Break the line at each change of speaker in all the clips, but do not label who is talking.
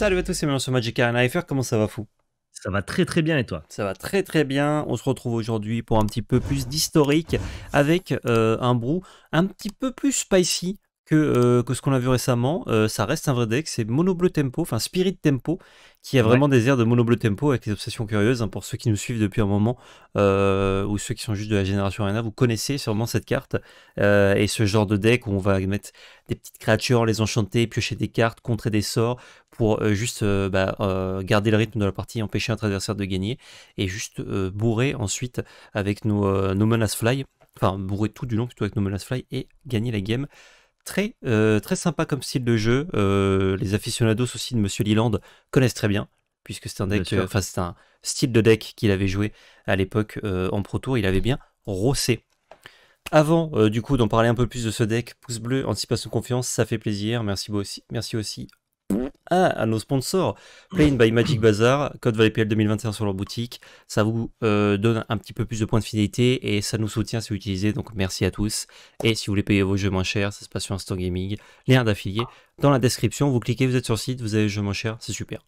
Salut à tous, c'est Mélan sur Magic comment ça va fou ça va très très bien et toi Ça va très très bien. On se retrouve aujourd'hui pour un petit peu plus d'historique avec euh, un brou un petit peu plus spicy euh, que, ce qu'on a vu récemment. Euh, ça reste un vrai deck. C'est Mono Bleu Tempo, enfin Spirit Tempo, qui a vraiment des airs de Mono Bleu Tempo avec les obsessions curieuses. Hein, pour ceux qui nous suivent depuis un moment euh, ou ceux qui sont juste de la génération Arena, vous connaissez sûrement cette carte et ce genre de deck où on va mettre des petites créatures, les enchanter, piocher des cartes, contrer des sorts pour juste bah, garder le rythme de la partie, empêcher un adversaire de gagner et juste bourrer ensuite avec nos, nos fly. Enfin, bourrer tout du long plutôt avec nos menaces fly et gagner la game. Euh, très, sympa comme style de jeu. Euh, les aficionados aussi de Monsieur Leland connaissent très bien, puisque c'est un un style de deck qu'il avait joué à l'époque euh, en Pro Tour. Il avait bien rossé. Avant, du coup, d'en parler un peu plus de ce deck, pouce bleu, anticipation confiance, ça fait plaisir. Merci, aussi, merci aussi à nos sponsors, Playing by Magic Bazaar, code VALPL 2021 sur leur boutique. Ça vous euh, donne un petit peu plus de points de fidélité et ça nous soutient si vous utilisez. Donc merci à tous. Et si vous voulez payer vos jeux moins chers, ça se passe sur Instant Gaming. Lien d'affilié dans la description. Vous cliquez, vous êtes sur le site, vous avez les jeux moins chers, c'est super.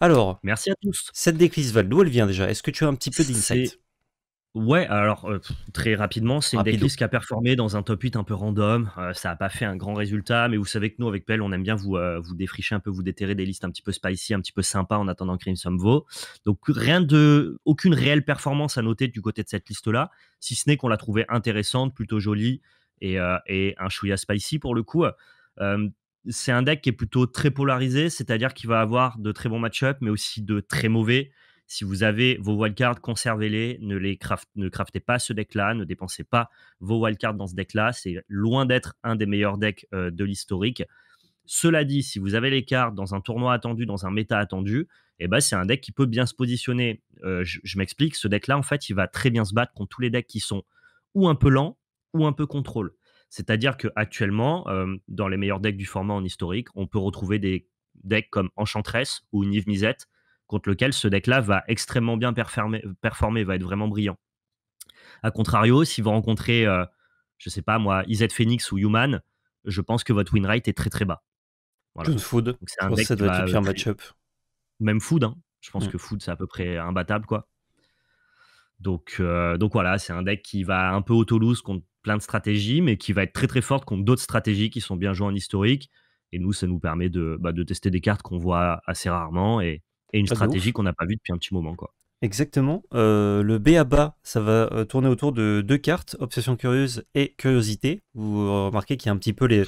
Alors, merci à tous. Cette déclise Val, d'où elle vient déjà Est-ce que tu as un petit peu d'insight Ouais, alors euh, très rapidement, c'est une decklist qui a performé dans un top 8 un peu random. Euh, ça n'a pas fait un grand résultat, mais vous savez que nous, avec Pell, on aime bien vous, euh, vous défricher un peu, vous déterrer des listes un petit peu spicy, un petit peu sympa en attendant Crimson Vaux. Donc rien de, aucune réelle performance à noter du côté de cette liste-là, si ce n'est qu'on l'a trouvée intéressante, plutôt jolie et, et un chouïa spicy pour le coup. c'est un deck qui est plutôt très polarisé, c'est-à-dire qu'il va avoir de très bons match-ups, mais aussi de très mauvais. Si vous avez vos wildcards, conservez-les, ne les craftez pas ce deck-là, ne dépensez pas vos wildcards dans ce deck-là. C'est loin d'être un des meilleurs decks euh, de l'historique. Cela dit, si vous avez les cartes dans un tournoi attendu, dans un méta attendu, eh ben, c'est un deck qui peut bien se positionner. Euh, je, m'explique, ce deck-là, en fait, il va très bien se battre contre tous les decks qui sont ou un peu lents ou un peu contrôle. C'est-à-dire qu'actuellement, actuellement, euh, dans les meilleurs decks du format en historique, on peut retrouver des decks comme Enchantress ou Niv Mizzet, contre lequel ce deck-là va extrêmement bien performer, va être vraiment brillant. A contrario, si vous rencontrez, euh, je sais pas moi, IZ Phoenix ou Human, je pense que votre win rate est très très bas.
Voilà. food, un deck ça doit être match
Même Food, hein. je pense mmh. que Food c'est à peu près imbattable quoi. Donc, euh, voilà, c'est un deck qui va un peu auto-loose contre plein de stratégies, mais qui va être très très forte contre d'autres stratégies qui sont bien jouées en historique. Et nous, ça nous permet de, bah, de tester des cartes qu'on voit assez rarement et, une stratégie qu'on n'a pas vue depuis un petit moment. Quoi. Exactement. Euh, le B à bas, ça va euh, tourner autour de deux cartes, Obsession Curieuse et Curiosité. Vous euh, remarquez qu'il y a un petit peu les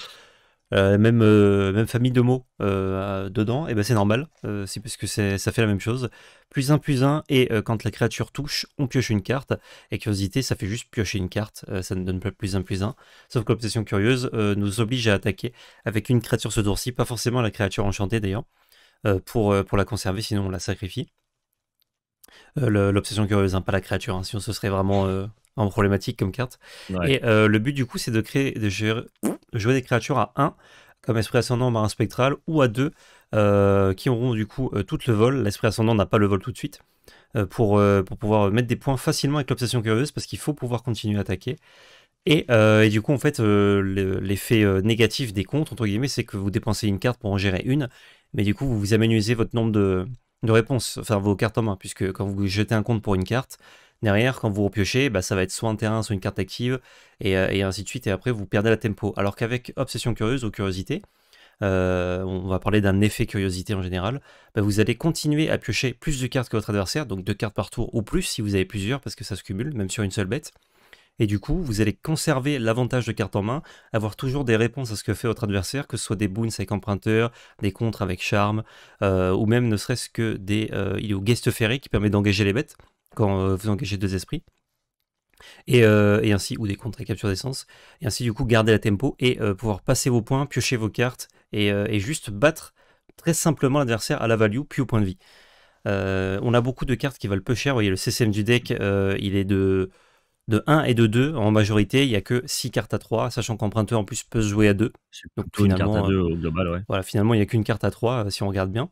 même famille de mots dedans. Et ben c'est normal, c'est parce que ça fait la même chose. Plus 1, plus 1, et quand la créature touche, on pioche une carte. Et Curiosité, ça fait juste piocher une carte, ça ne donne pas plus 1, plus 1. Sauf que l'Obsession Curieuse nous oblige à attaquer avec une créature ce tour-ci, pas forcément la créature enchantée d'ailleurs. Euh, pour, euh, pour la conserver, sinon on la sacrifie. Euh, l'obsession curieuse, hein, pas la créature, hein, sinon ce serait vraiment en problématique comme carte. Et le but du coup, c'est de créer, de jouer des créatures à 1 comme esprit ascendant, marin bah, spectral, ou à 2 qui auront du coup tout le vol. L'esprit ascendant n'a pas le vol tout de suite pour, pour pouvoir mettre des points facilement avec l'obsession curieuse parce qu'il faut pouvoir continuer à attaquer. Et, et du coup, en fait, l'effet négatif des comptes, entre guillemets, c'est que vous dépensez une carte pour en gérer une, mais du coup, vous, vous aménuisez votre nombre de, réponses, enfin vos cartes en main, puisque quand vous jetez un compte pour une carte, derrière, quand vous repiochez, bah, ça va être soit un terrain, soit une carte active, euh, et, ainsi de suite, et après vous perdez la tempo. Alors qu'avec Obsession Curieuse ou Curiosité, euh, on va parler d'un effet curiosité en général, bah, vous allez continuer à piocher plus de cartes que votre adversaire, donc deux cartes par tour ou plus si vous avez plusieurs, parce que ça se cumule, même sur une seule bête. Et du coup, vous allez conserver l'avantage de cartes en main, avoir toujours des réponses à ce que fait votre adversaire, que ce soit des boons avec emprunteur, des contres avec charme, euh, ou même ne serait-ce que des euh, il y a guest ferry qui permet d'engager les bêtes quand euh, vous engagez deux esprits. Et, ainsi, ou des contres et capture d'essence, et ainsi du coup garder la tempo et pouvoir passer vos points, piocher vos cartes et, et juste battre très simplement l'adversaire à la value puis au point de vie. on a beaucoup de cartes qui valent peu cher, vous voyez le CCM du deck il est de de 1 et de 2 en majorité, il n'y a que 6 cartes à 3, sachant qu'emprunteur en plus peut se jouer à 2. Donc finalement, une carte à euh, ouais. Voilà, finalement, il n'y a qu'une carte à 3 euh, si on regarde bien.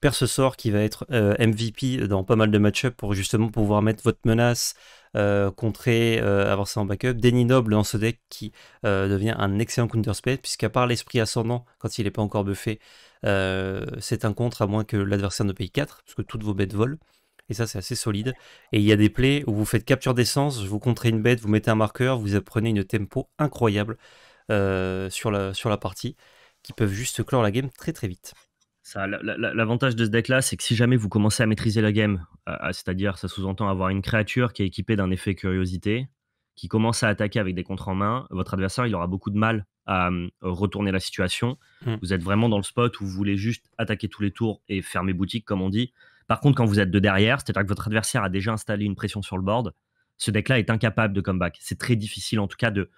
Perce sort qui va être euh, MVP dans pas mal de match-up pour justement pouvoir mettre votre menace, euh, contrer, avancer en backup. Denny Noble dans ce deck qui devient un excellent counter-spell, puisqu'à part l'esprit ascendant, quand il n'est pas encore buffé, c'est un contre à moins que l'adversaire ne paye 4, puisque toutes vos bêtes volent. Et ça, c'est assez solide. Et il y a des plays où vous faites capture d'essence, vous contrez une bête, vous mettez un marqueur, vous prenez une tempo incroyable euh, sur, la, sur la partie, qui peuvent juste clore la game très très vite. L'avantage de ce deck-là, c'est que si jamais vous commencez à maîtriser la game, c'est-à-dire ça sous-entend avoir une créature qui est équipée d'un effet curiosité, qui commence à attaquer avec des contres en main, votre adversaire, il aura beaucoup de mal à euh, retourner la situation. Mmh. Vous êtes vraiment dans le spot où vous voulez juste attaquer tous les tours et fermer boutique, comme on dit. Par contre, quand vous êtes de derrière, c'est-à-dire que votre adversaire a déjà installé une pression sur le board, ce deck-là est incapable de comeback. C'est très difficile, en tout cas, de,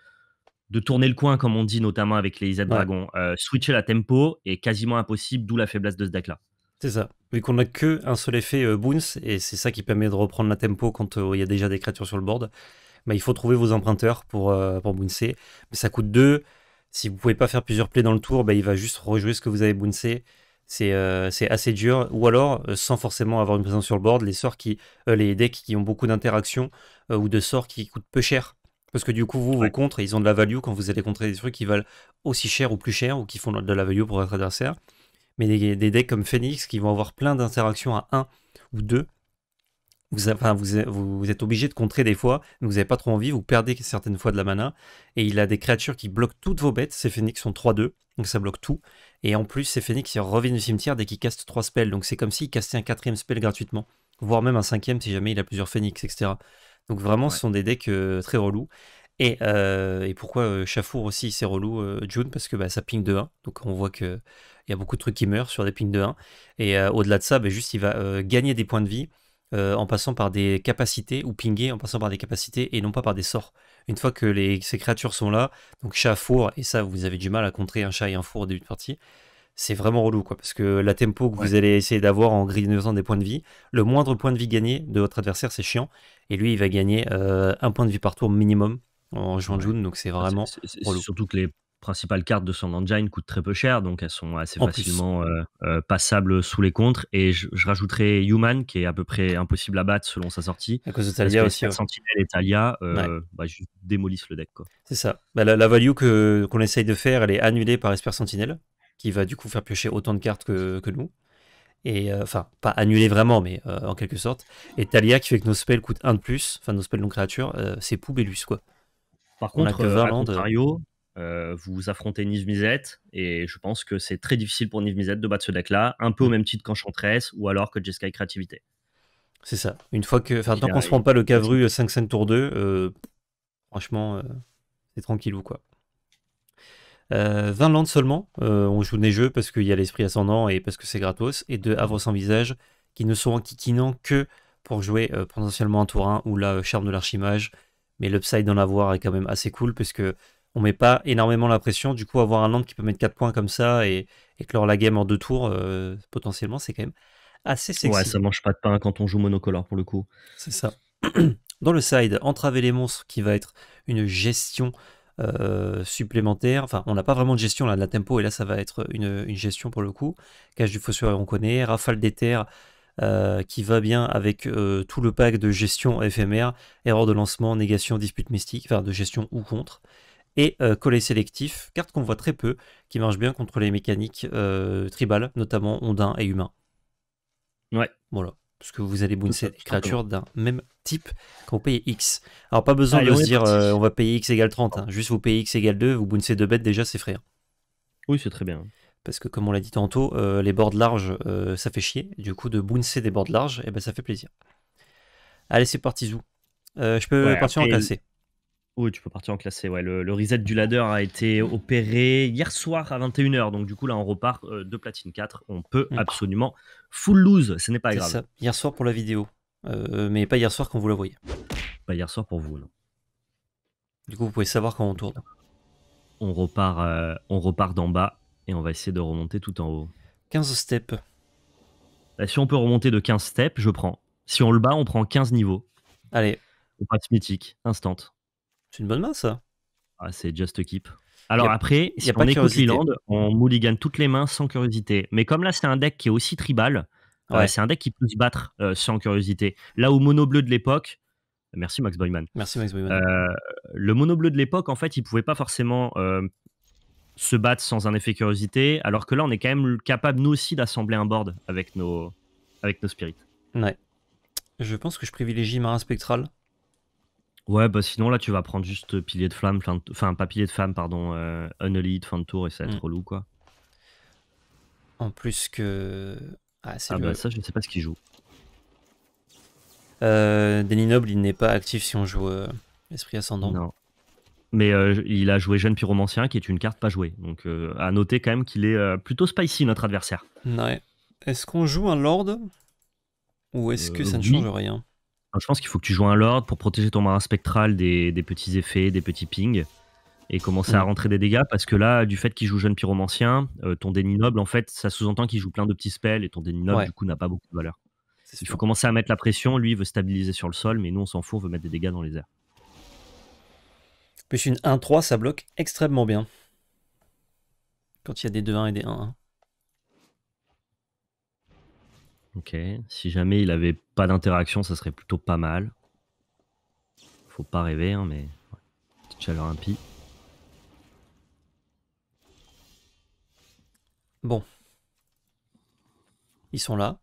de tourner le coin, comme on dit, notamment avec les Z-Dragons. Euh, switcher la tempo est quasiment impossible, d'où la faiblesse de ce deck-là. C'est ça. Vu qu'on n'a qu'un seul effet euh, Boons, et c'est ça qui permet de reprendre la tempo quand euh, il y a déjà des créatures sur le board, Mais bah, il faut trouver vos emprunteurs pour, pour Mais ça coûte deux. Si vous pouvez pas faire plusieurs plays dans le tour, bah, il va juste rejouer ce que vous avez Boonsé euh, c'est assez dur. Ou alors, euh, sans forcément avoir une présence sur le board, les sorts qui, euh, les decks qui ont beaucoup d'interactions ou de sorts qui coûtent peu cher. Parce que du coup, vous, vous vos contres, ils ont de la value quand vous allez contrer des trucs qui valent aussi cher ou plus cher ou qui font de la value pour votre adversaire. Mais des, des decks comme Phoenix qui vont avoir plein d'interactions à 1 ou 2, vous, êtes obligé de contrer des fois, vous n'avez pas trop envie, vous perdez certaines fois de la mana. Et il a des créatures qui bloquent toutes vos bêtes. Ces phénix sont 3-2, donc ça bloque tout. Et en plus, ces phénix reviennent du cimetière dès qu'il caste 3 spells. Donc c'est comme s'il castait un quatrième spell gratuitement, voire même un cinquième si jamais il a plusieurs phénix, etc. Donc vraiment, ce sont des decks euh, très relous. Et, euh, pourquoi Chafour euh, aussi c'est relou, June, parce que bah, ça ping de 1. Donc on voit qu'il y a beaucoup de trucs qui meurent sur des pings de 1. Et au-delà de ça, bah, juste il va gagner des points de vie euh, en passant par des capacités, ou pinguer en passant par des capacités et non pas par des sorts. Une fois que ces créatures sont là, donc chat, four, et ça vous avez du mal à contrer un chat et un four au début de partie, c'est vraiment relou quoi, parce que la tempo que vous allez essayer d'avoir en grignotant des points de vie, le moindre point de vie gagné de votre adversaire c'est chiant, et lui il va gagner euh, un point de vie par tour minimum en juin-juin, donc c'est ah, vraiment. Surtout les principales cartes de son engine coûtent très peu cher, donc elles sont assez facilement euh, euh, passables sous les contres. Et je, rajouterai Human, qui est à peu près impossible à battre selon sa sortie. À cause de Talia parce Sentinelle et Talia euh, bah, démolissent le deck. C'est ça. Bah, la, value value qu'on essaye de faire, elle est annulée par Esper Sentinelle, qui va du coup faire piocher autant de cartes que, que nous. Et enfin, pas annulée vraiment, mais en quelque sorte. Et Talia qui fait que nos spells coûtent 1 de plus, enfin nos spells non créatures, c'est poubellus quoi. Par contre, on a euh, vous affrontez Niv Mizet, et je pense que c'est très difficile pour Niv Mizet de battre ce deck-là, un peu au mm. même titre qu'Enchantress ou alors que Jeskai Créativité. C'est ça. Une fois que, enfin, tant qu'on se prend pas le Cavru 5 5 tour 2, euh, franchement, euh, c'est c'est ou quoi. 20 landes seulement, on joue des jeux parce qu'il y a l'esprit ascendant et parce que c'est gratos, et de Havre sans visage qui ne sont enquiquinants que pour jouer potentiellement un tour 1 ou la charme de l'archimage. Mais l'upside d'en avoir est quand même assez cool parce que on met pas énormément la pression. Du coup, avoir un Land qui peut mettre 4 points comme ça et, et clore la game en deux tours, euh, potentiellement, c'est quand même assez sexy. Ouais, ça mange pas de pain quand on joue monocolore pour le coup. C'est ça. Dans le side, entraver les monstres qui va être une gestion euh, supplémentaire. Enfin, on n'a pas vraiment de gestion là de la tempo et là ça va être une, gestion pour le coup. Cache du fossoyeur, on connaît. Rafale des terres euh, qui va bien avec tout le pack de gestion éphémère, erreur de lancement, négation, dispute mystique, enfin de gestion ou contre et euh, sélectif, carte qu'on voit très peu, qui marche bien contre les mécaniques euh, tribales, notamment ondins et humains. Ouais. Voilà. Parce que vous allez bouncer des créatures d'un même type quand vous payez X. Alors pas besoin de se dire euh, on va payer X égale 30, hein. juste vous payez X égale 2, vous bouncez deux bêtes déjà, c'est frais. Oui, c'est très bien parce que comme on l'a dit tantôt, euh, les bords larges, ça fait chier. Du coup, de bouncer des bords larges, et eh ben, ça fait plaisir. Allez, c'est parti, Zou. je peux partir en classé. Oui, oh, tu peux partir en classé. Ouais. Le, reset du ladder a été opéré hier soir à 21h. Donc, du coup, là, on repart euh, de platine 4. On peut mm. absolument full lose. Ce n'est pas grave. Hier soir pour la vidéo. Euh, mais pas hier soir quand vous la voyez. Pas hier soir pour vous, non. Du coup, vous pouvez savoir quand on tourne. On repart, euh, on repart d'en bas et on va essayer de remonter tout en haut. 15 steps. Bah, si on peut remonter de 15 steps, je prends. Si on le bat, on prend 15 niveaux. Allez. On passe mythique, instant. C'est une bonne main, ça. Ah, c'est Just Keep. Alors après, si on écoute Leland, on mulligan mm. toutes les mains sans curiosité. Mais comme là, c'est un deck qui est aussi tribal, euh, c'est un deck qui peut se battre euh, sans curiosité. Là où Mono Bleu de l'époque, merci Max Boyman. Merci Max Boyman. Euh, le Mono Bleu de l'époque, en fait, il pouvait pas forcément se battre sans un effet curiosité, alors que là, on est quand même capable, nous aussi, d'assembler un board avec nos, avec nos spirits. Ouais. Je pense que je privilégie Marin Spectral Ouais, bah sinon là tu vas prendre juste euh, pilier de flamme, enfin pas pilier de flamme, pardon, euh, un elite, fin de tour et ça va être mm. relou quoi. En plus que. Ah, ah bah ça je ne sais pas ce qu'il joue. Euh, Noble, il n'est pas actif si on joue euh, Esprit Ascendant. Non. Mais il a joué jeune pyromancien qui est une carte pas jouée. Donc à noter quand même qu'il est plutôt spicy notre adversaire. Ouais. Est-ce qu'on joue un Lord Ou est-ce que ça ne change rien je pense qu'il faut que tu joues un Lord pour protéger ton marin spectral des, petits effets, des petits pings, et commencer à mm. rentrer des dégâts, parce que là, du fait qu'il joue jeune pyromancien, euh, ton déni noble, en fait, ça sous-entend qu'il joue plein de petits spells, et ton déni noble, du coup, n'a pas beaucoup de valeur. Il faut commencer à mettre la pression, lui, il veut stabiliser sur le sol, mais nous, on s'en fout, on veut mettre des dégâts dans les airs. Puis une 1-3, ça bloque extrêmement bien. Quand il y a des 2-1 et des 1-1. Ok. Si jamais il avait pas d'interaction, ça serait plutôt pas mal. Faut pas rêver, hein, mais. Ouais. Petite chaleur impie. Bon. Ils sont là.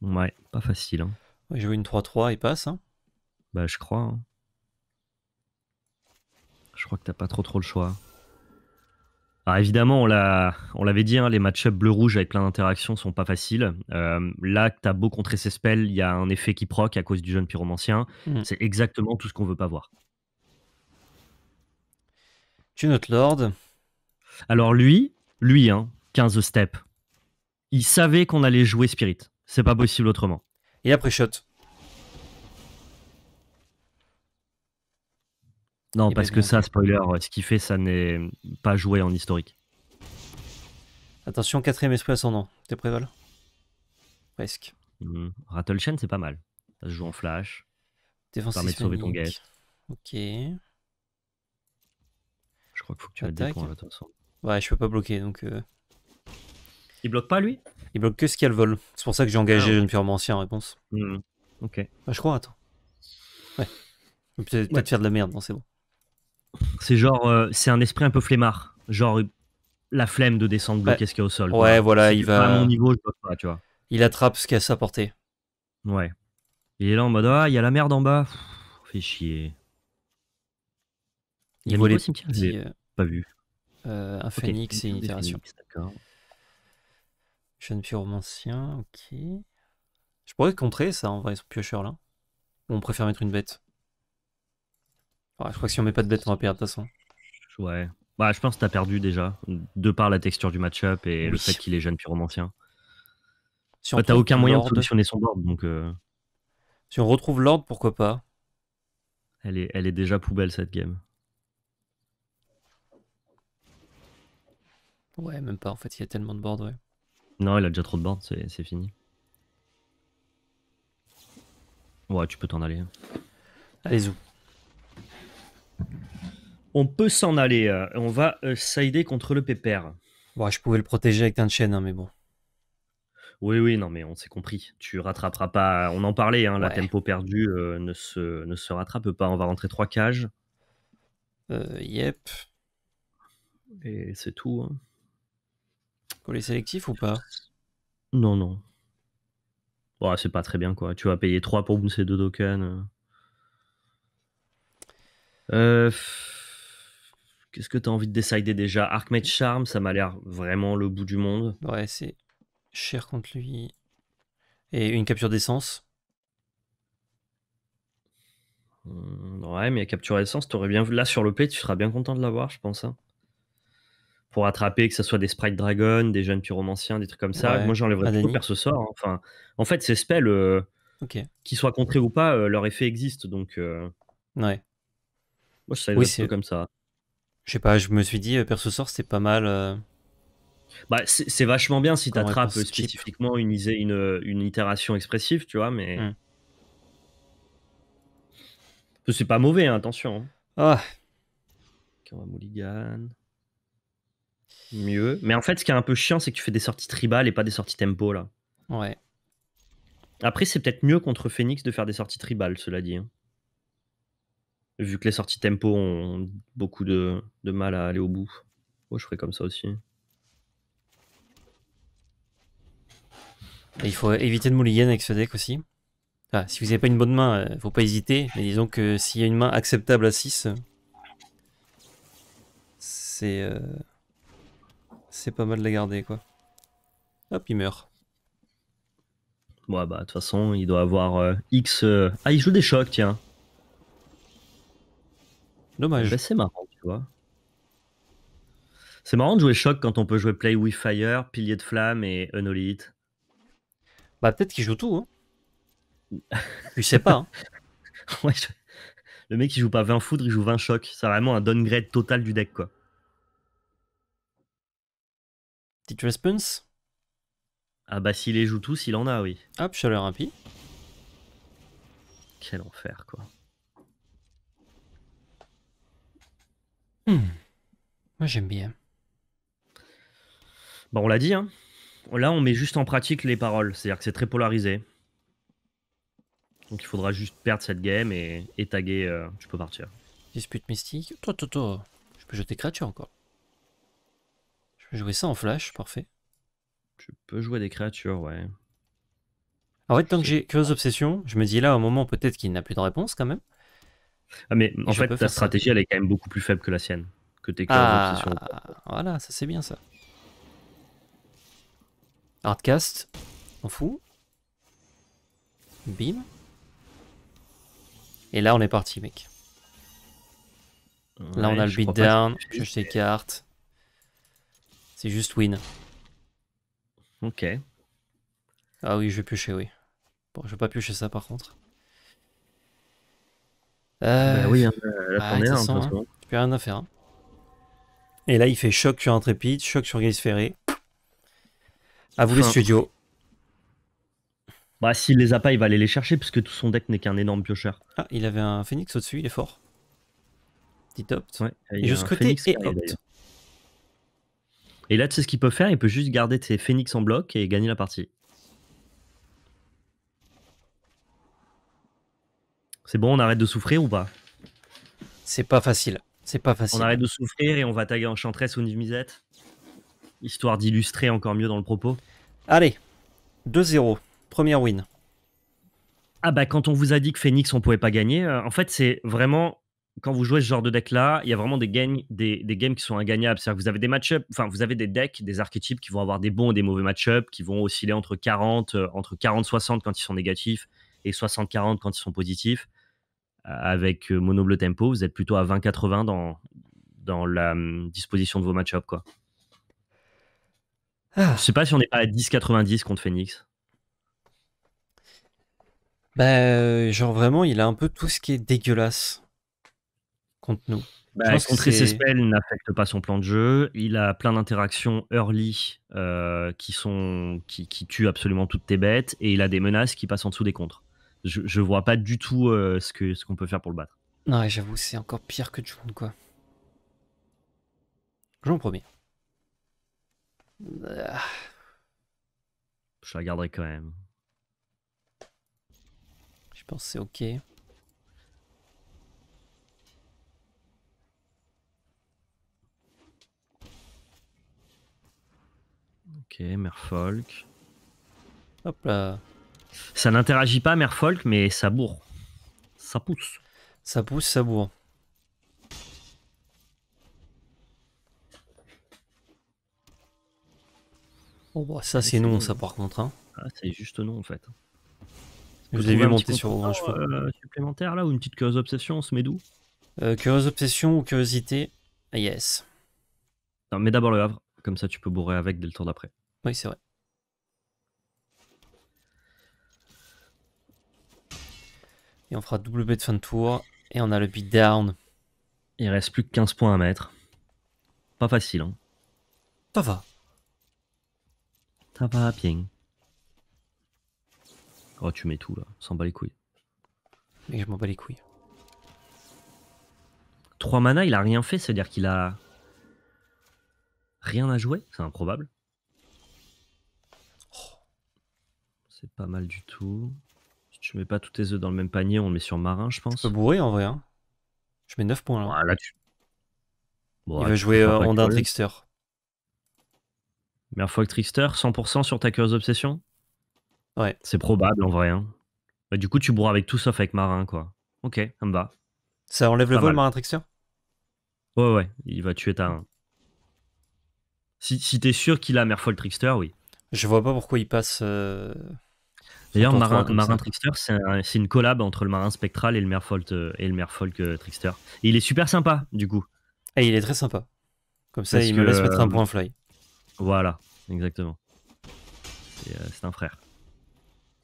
Ouais, pas facile. Hein. Ouais, veux une 3-3, il passe. Bah, je crois. Hein. Je crois que t'as pas trop trop le choix. Alors évidemment, on l'avait dit, hein, les match-up bleu-rouge avec plein d'interactions sont pas faciles. Euh, là, là, as beau contrer ses spells, il y a un effet qui proc à cause du jeune pyromancien. Mm. C'est exactement tout ce qu'on veut pas voir. Tu notes Lord. Alors lui, lui, 15 hein, step. Il savait qu'on allait jouer Spirit. C'est pas possible autrement. Et après shot. Non, eh ben, parce que ça, spoiler, ce qui fait, ça n'est pas joué en historique. Attention, quatrième esprit ascendant. T'es prêt, Val Presque. Mhm. Rattle Chain, c'est pas mal. Ça se joue en flash. Défense ça permet de sauver ton Ok. Je crois qu'il faut que tu mettes des points, là, de toute façon. Ouais, je peux pas bloquer, donc... Euh. Il bloque pas, lui Il bloque que ce qu'elle vol. C'est pour ça que j'ai engagé ah, une purement ancien en réponse. Mhm. Ok. Bah, je crois, attends. Ouais. Peut-être faire de la merde, non, c'est bon. C'est genre, euh, c'est un esprit un peu flemmard. Genre, la flemme de descendre bloquer ce qu'il y a au sol. Ouais, voilà, il va. à mon niveau, je vois pas, tu vois. Il attrape ce qu'il y a à sa portée. Ouais. Il est là en mode, ah, il y a la merde en bas. Pff, fait chier. Il, il euh, Pas vu.
Euh, un Phoenix, et une itération.
D'accord. Jeune pyromancien, ok. Je pourrais contrer ça en vrai, ce piocheur là. Ou on préfère mettre une bête je crois que si on met pas de bête, on va perdre de toute façon. Ouais. Bah, je pense que t'as perdu déjà, de par la texture du match-up et le fait qu'il est jeune puis romancien bah, t'as aucun moyen de fonctionner son board, donc. Euh. Si on retrouve l'ordre, pourquoi pas elle est, elle est déjà poubelle cette game. Ouais, même pas. En fait, il y a tellement de bords, ouais. Non, il a déjà trop de board c'est fini. Ouais, tu peux t'en aller. Hein. Allez, y on peut s'en aller. Euh, on va euh, sider contre le pépère. Bon, je pouvais le protéger avec un chaîne, hein, mais bon. Oui, oui, non, mais on s'est compris. Tu rattraperas pas. On en parlait, hein, la tempo perdue euh, ne, se, ne se rattrape pas. On va rentrer trois cages. yep. Et c'est tout. Pour hein. les sélectifs ou pas Non, non. Bon, c'est pas très bien, quoi. Tu vas payer 3 pour booster 2 tokens. Euh, qu'est-ce que tu as envie de décider déjà Archmage Charm, ça m'a l'air vraiment le bout du monde. Ouais, c'est cher contre lui. Et une capture d'essence. Hum, ouais, mais capture d'essence, t'aurais bien Là, sur le play, tu seras bien content de l'avoir, je pense. Hein. Pour attraper, que ce soit des sprites dragon, des jeunes pyromanciens, des trucs comme ça. Moi, j'enlèverais tout le perso sort. Hein. Enfin, en fait, ces spells, euh, qu'ils soient contrés ou pas, euh, leur effet existe. Donc. Ouais. Moi, je comme ça. Je sais pas, je me suis dit, euh, perso sort, c'est pas mal. Euh. Bah, c'est vachement bien si t'attrapes spécifiquement une, une, itération expressive, tu vois, mais. Hmm. C'est pas mauvais, hein, attention. Hein. Ah. On Mieux. Mais en fait, ce qui est un peu chiant, c'est que tu fais des sorties tribales et pas des sorties tempo, là. Ouais. Après, c'est peut-être mieux contre Phoenix de faire des sorties tribales, cela dit. Hein vu que les sorties tempo ont beaucoup de, mal à aller au bout. je ferai comme ça aussi. il faut éviter de mulligan avec ce deck aussi. si vous n'avez pas une bonne main, euh, faut pas hésiter. Mais disons que s'il y a une main acceptable à 6, c'est euh, c'est pas mal de la garder quoi. Hop, il meurt. Ah bah de toute façon, il doit avoir euh, X. Ah, il joue des chocs, tiens. Dommage. Bah, c'est marrant, tu vois. C'est marrant de jouer choc quand on peut jouer Play with Fire, Pilier de Flamme et Unholy Bah, peut-être qu'il joue tout. je hein. sais pas. Hein. Le mec, qui joue pas 20 foudres il joue 20 choc. C'est vraiment un downgrade total du deck, quoi. Petite response Ah bah s'il les joue tous, il en a, oui. Hop, chaleur impie. Quel enfer, quoi. Hmm. Moi, j'aime bien. Bon, bah, on l'a dit, hein. Là, on met juste en pratique les paroles. C'est-à-dire que c'est très polarisé. Donc, il faudra juste perdre cette game et, et taguer. Euh, tu peux partir. Dispute mystique. Toi, toi, toi. Je peux jeter créatures encore. Je peux jouer ça en flash. Parfait. Tu peux jouer des créatures, ouais. En fait, tant que j'ai Curieuse Obsession, je me dis là, au moment, peut-être qu'il n'a plus de réponse quand même. Ah, mais en fait, ta stratégie, elle est quand même beaucoup plus faible que la sienne. Que tes ah, voilà, ça c'est bien ça. Hardcast, on fout. Bim. Et là, on est parti, mec. là, on a le beatdown, je cartes C'est juste win. Ok. Ah oui, je vais piocher, oui. Bon, je vais pas piocher ça par contre. Euh, oui, hein, hein, hein. rien à faire. Et là, il fait choc sur Intrépide, choc sur Gaze Ferré. À vous les Bah, s'il les a pas, il va aller les chercher parce que tout son deck n'est qu'un énorme piocheur. Ah, il avait un Phoenix au-dessus, il est fort. Petit opt. et et Et là, tu sais ce qu'il peut faire Il peut juste garder ses Phoenix en bloc et gagner la partie. C'est bon, on arrête de souffrir ou pas C'est pas facile. C'est pas facile. On arrête de souffrir et on va taguer en ou une misette, histoire d'illustrer encore mieux dans le propos. Allez, 2-0, première win. Ah bah quand on vous a dit que Phoenix on pouvait pas gagner, euh, en fait c'est vraiment quand vous jouez ce genre de deck là, il y a vraiment des, gains, des, games qui sont ingagnables. C'est-à-dire que vous avez des match enfin vous avez des decks, des archétypes qui vont avoir des bons et des mauvais match qui vont osciller entre 40, euh, entre 40-60 quand ils sont négatifs et 60-40 quand ils sont positifs avec euh, Monoble Tempo, vous êtes plutôt à 20-80 dans, dans la hum, disposition de vos match Quoi. Ah. sais pas si on n'est pas à 10-90 contre Phoenix. Bah, euh, genre vraiment, il a un peu tout ce qui est dégueulasse contre nous. Bah, ses spells n'affecte pas son plan de jeu. Il a plein d'interactions early euh, qui, sont, qui, qui tuent absolument toutes tes bêtes. Et il a des menaces qui passent en dessous des contres je, vois pas du tout euh, ce que ce qu'on peut faire pour le battre. Ouais, j'avoue, c'est encore pire que June, quoi. J'en promets. Ah. Je la garderai quand même. Je pense que c'est ok. Ok, Merfolk. Hop là. Ça n'interagit pas, Merfolk, mais ça bourre. Ça pousse. Ça pousse, ça bourre. Oh, bah, ça, c'est non, ça, par contre. Hein. Ah, c'est juste non, en fait.
Vous avez vu monter sur
un euh, supplémentaire, là, ou une petite curieuse obsession, on se met d'où euh, Curieuse obsession ou curiosité ah, Yes. Non, mais d'abord le Havre, comme ça tu peux bourrer avec dès le tour d'après. Oui, c'est vrai. Et on fera W de fin de tour. Et on a le beat down. Il reste plus que 15 points à mettre. Pas facile, hein. Ça va. Ça va bien. Oh, tu mets tout là, s'en bat les couilles. Mais je m'en bats les couilles. 3 mana, il a rien fait, c'est-à-dire qu'il a. Rien à jouer, c'est improbable. Oh. C'est pas mal du tout ne mets pas tous tes œufs dans le même panier, on le met sur marin, je pense. Tu peux bourrer en vrai. Hein. Je mets 9 points là. Ah, Il ah, va jouer en euh, Trickster. Merfolk Trickster, 100% sur ta curse obsession Ouais. C'est probable en vrai. Hein. Bah, du coup, tu bourres avec tout sauf avec marin, quoi. Ok, ça me va. Ça enlève le vol, marin Trickster Ouais, ouais, il va tuer ta Si, si t'es sûr qu'il a Merfolk Trickster, oui. Je vois pas pourquoi il passe. Euh, D'ailleurs, Marin, Trickster, c'est une collab entre le Marin Spectral et le Merfolk, euh, et le euh, Trickster. il est super sympa, du coup. Et il est très sympa. Comme ça, il me laisse mettre un euh, point fly. Voilà, exactement. C'est un frère.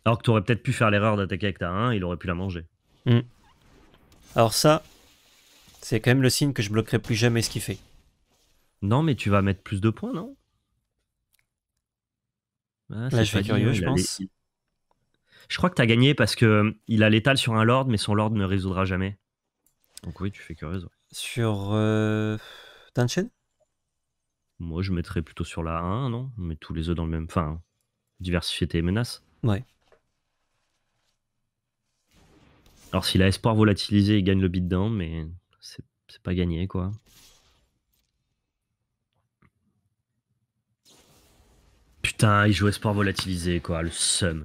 Alors que tu aurais peut-être pu faire l'erreur d'attaquer avec ta 1, il aurait pu la manger. Hmm. Alors ça, c'est quand même le signe que je bloquerai plus jamais ce qu'il fait. Non, mais tu vas mettre plus de points, non ah, Là, je suis curieux, je pense. Je crois que t'as gagné parce que euh, il a l'étal sur un lord, mais son lord ne résoudra jamais. Donc oui, tu fais curieuse. Sur euh, Moi, je mettrais plutôt sur la 1, non On met tous les œufs dans le même. Enfin, diversifier tes menaces. Ouais. Alors, s'il a espoir volatilisé, il gagne le beatdown, mais c'est pas gagné, quoi. Putain, il joue espoir volatilisé, quoi, le seum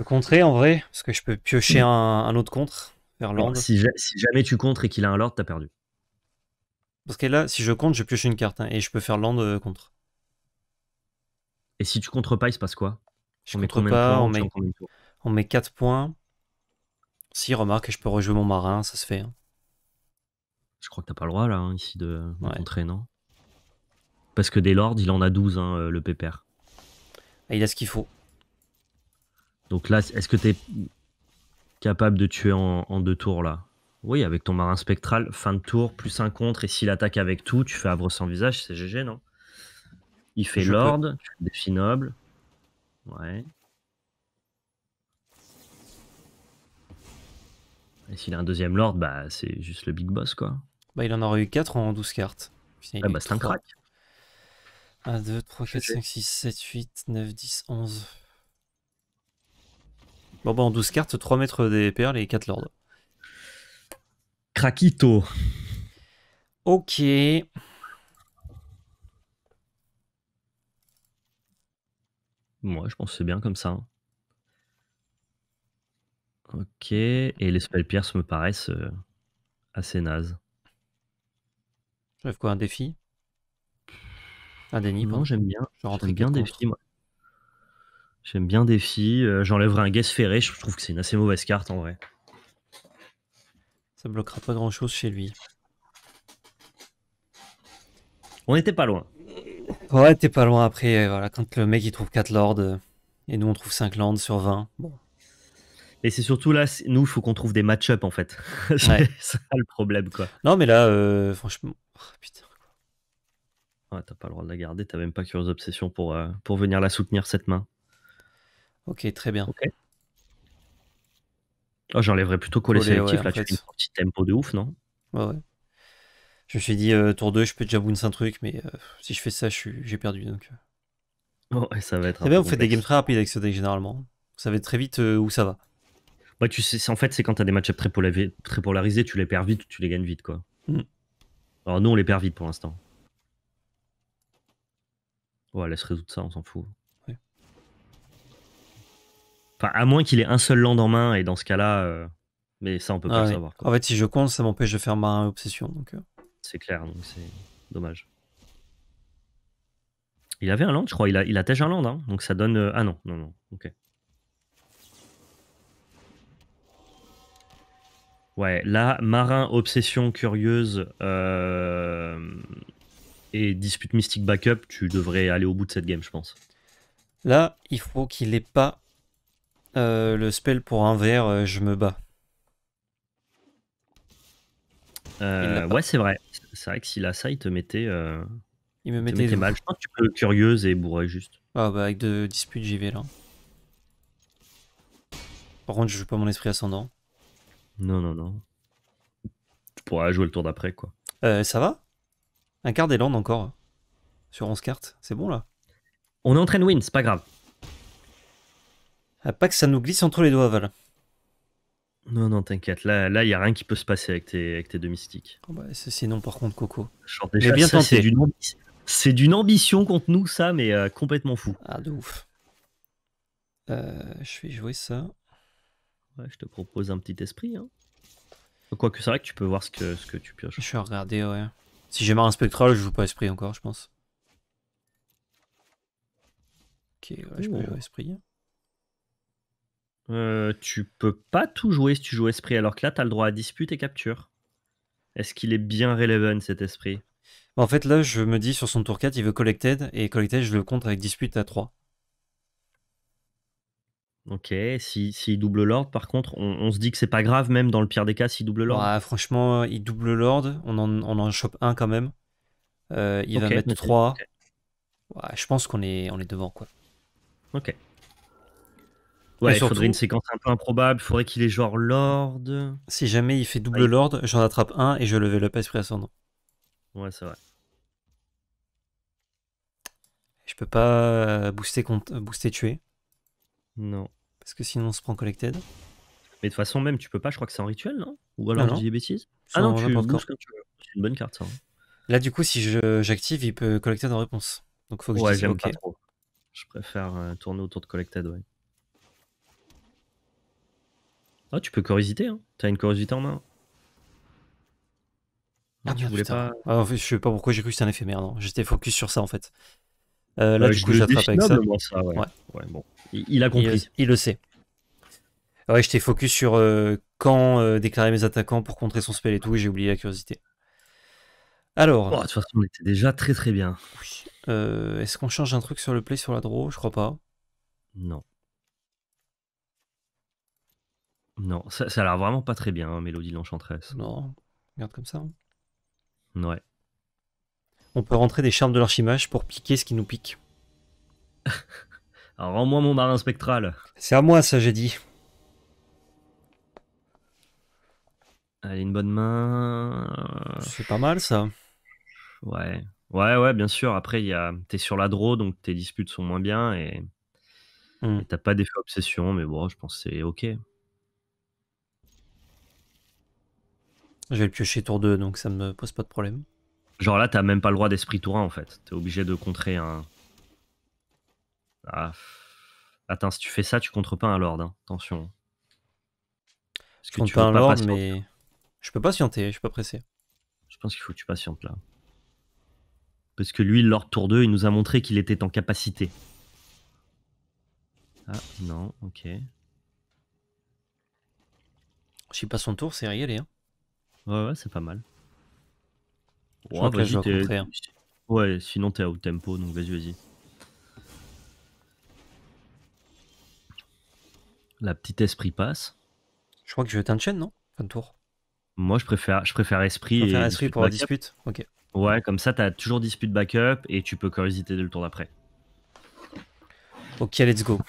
peux contrer en vrai, parce que je peux piocher mm. un, autre contre vers Si, jamais tu comptes et qu'il a un lord, t'as perdu. Parce que là, si je compte, je pioche une carte hein, et je peux faire land euh, contre. Et si tu contres pas, il se passe quoi je on met on, met, 4 points. Si, remarque, je peux rejouer mon marin, ça se fait. Hein. Je crois que t'as pas le droit là, hein, ici, de, contrer, non Parce que des lords, il en a 12, euh, le pépère. il a ce qu'il faut. Donc là, est-ce que tu es capable de tuer en, deux tours là Oui, avec ton marin spectral, fin de tour, plus un contre, et s'il attaque avec tout, tu fais avre sans visage, c'est GG, non Il fait lord, tu fais défi noble. Ouais. Et s'il a un deuxième lord, bah c'est juste le big boss quoi. Bah il en aurait eu 4 en 12 cartes. ah bah c'est un crack. 1, 2, 3, 4, 5, 6, 7, 8, 9, 10, 11. Bon, bon 12 cartes, 3 mètres des perles et 4 lords. Crakito. Ok. Moi, je pense que c'est bien comme ça. Hein. Ok. Et les spell pierce me paraissent euh, assez nazes. Je quoi, un défi Un déni bon j'aime bien. Je rentre bien défi, moi. J'aime bien défi. filles, euh, J'enlèverai un Guest ferré. Je trouve que c'est une assez mauvaise carte en vrai. Ça bloquera pas grand chose chez lui. On était pas loin. Ouais, t'es pas loin après. Euh, voilà, quand le mec il trouve 4 lords euh, et nous on trouve 5 lands sur 20. Bon. Et c'est surtout là, nous, il faut qu'on trouve des match-up en fait. c'est ça le problème quoi. Non, mais là, franchement. Oh, putain. Ouais, t'as pas le droit de la garder, t'as même pas Curieuse Obsession pour, pour venir la soutenir cette main. Ok, très bien. Ah, j'enlèverais plutôt coller, les sélectif. là, tu une tempo de ouf, non ouais, ouais. Je me suis dit, euh, tour 2, je peux déjà bounce un truc, mais euh, si je fais ça, j'ai perdu. Donc. Euh. ça va être. bien, vous des games très rapides avec ce deck généralement. Vous savez très vite où ça va. Bah, tu sais, en fait, c'est quand t'as des matchups très, polarisés, tu les perds vite ou tu les gagnes vite, quoi. Hmm. Alors, nous, on les perd vite pour l'instant. Ouais, laisse résoudre ça, on s'en fout à moins qu'il ait un seul land en main, et dans ce cas-là, euh, mais ça, on peut pas ah savoir. En fait, si je compte, ça m'empêche de faire ma obsession. Donc... Euh. C'est clair, donc c'est dommage. Il avait un land, je crois. Il, a, il un land, hein. donc ça donne. Euh, ah non, non, non, ok. Ouais, là, marin, obsession, curieuse et dispute mystique backup, tu devrais aller au bout de cette game, je pense. Là, il faut qu'il ait pas euh, le spell pour un verre, euh, je me bats. Euh, ouais, c'est vrai. C'est vrai que s'il a ça, il te mettait, il me mettait, mal. Je que tu peux curieuse et bourré juste. Ah bah avec de disputes, j'y vais là. Par contre, je joue pas mon esprit ascendant. Non, non, non. Tu pourras jouer le tour d'après, quoi. ça va Un quart des landes encore. Sur 11 cartes, c'est bon là On est en train de win, c'est pas grave pas que ça nous glisse entre les doigts, voilà. Non, non, t'inquiète. Là, il là, n'y a rien qui peut se passer avec tes, avec tes deux mystiques. Bah, sinon, par contre, Coco. J'ai bien tenté. C'est d'une, ambition contre nous, ça, mais euh, complètement fou. Ah, de ouf. Euh, je vais jouer ça. Ouais, je te propose un petit esprit. Hein. Quoique, c'est vrai que tu peux voir ce que, ce que tu pioches. Je à regarder, ouais. Si j'ai marre un spectral, je joue pas esprit encore, je pense. Ok, je peux oh. jouer esprit. Euh, tu peux pas tout jouer si tu joues esprit, alors que là, tu as le droit à dispute et capture. Est-ce qu'il est bien relevant cet esprit En fait, là, je me dis sur son tour 4, il veut collected, et collected, je le compte avec dispute à 3. Ok, s'il si, double Lord, par contre, on, se dit que c'est pas grave, même dans le pire des cas, s'il double Lord. franchement, euh, il double Lord, on en, on en chope un quand même. Euh, il va mettre 3. je pense qu'on est, on est devant, quoi. Ok. Ouais, il faudrait une séquence un peu improbable, il faudrait qu'il ait genre Lord. Si jamais il fait double Lord, j'en attrape un et je le pas esprit ascendant. Ouais, c'est vrai. Je peux pas euh, booster, euh, booster tuer. Non. Parce que sinon on se prend collected. Mais de toute façon, même tu peux pas, je crois que c'est un rituel, non Ou ah alors je dis bêtises Ah non, tu C'est une bonne carte ça. Hein. Là, du coup, si j'active, il peut collecter en réponse. Donc faut que je dise ok. Je préfère euh, tourner autour de collected, ouais. Ah, tu peux curiosité, hein. T'as une curiosité en main. Ah, tu voulais pas. Ah, je sais pas pourquoi j'ai cru que c'était un éphémère, non. J'étais focus sur ça en fait. Euh, là, du coup, j'attrape avec ça. il, a compris. Il, le sait. Ouais, j'étais focus sur euh, quand euh, déclarer mes attaquants pour contrer son spell et tout, et j'ai oublié la curiosité. Alors. Oh, de toute façon, on était déjà très très bien. Est-ce qu'on change un truc sur le play, sur la draw Je crois pas. Non. Non, ça, a l'air vraiment pas très bien, hein, Mélodie de l'Enchanteresse. Non, regarde comme ça. Hein. Ouais. On peut rentrer des charmes de l'archimage pour piquer ce qui nous pique. Alors rends-moi mon marin spectral. C'est à moi, ça, j'ai dit. Allez, une bonne main. C'est pas mal, ça. Ouais. Ouais, ouais, bien sûr. Après, t'es sur la draw, donc tes disputes sont moins bien et hmm. t'as pas d'effet obsession, mais bon, je pense que c'est ok. Je vais le piocher tour 2, donc ça me pose pas de problème. Genre là, t'as même pas le droit d'esprit tour 1 en fait. T'es obligé de contrer un. Ah, Attends, si tu fais ça, tu contre pas un lord. Hein. Attention. Parce je compte pas un pas mais. Je peux patienter, je suis pas pressé. Je pense qu'il faut que tu patientes là. Parce que lui, lord tour 2, il nous a montré qu'il était en capacité. Ah, non, ok. Je sais pas son tour, c'est régalé. Hein. Ouais, ouais, c'est pas mal. Hein. Ouais, sinon t'es à haut tempo, donc vas-y, vas-y. La petite esprit passe. Je crois que je vais chaîne, non Fin de tour. Moi, je préfère, je préfère esprit. pour la dispute. Ok. Ouais, comme ça, t'as toujours dispute backup et tu peux curiosité dès le tour d'après. Ok, let's go.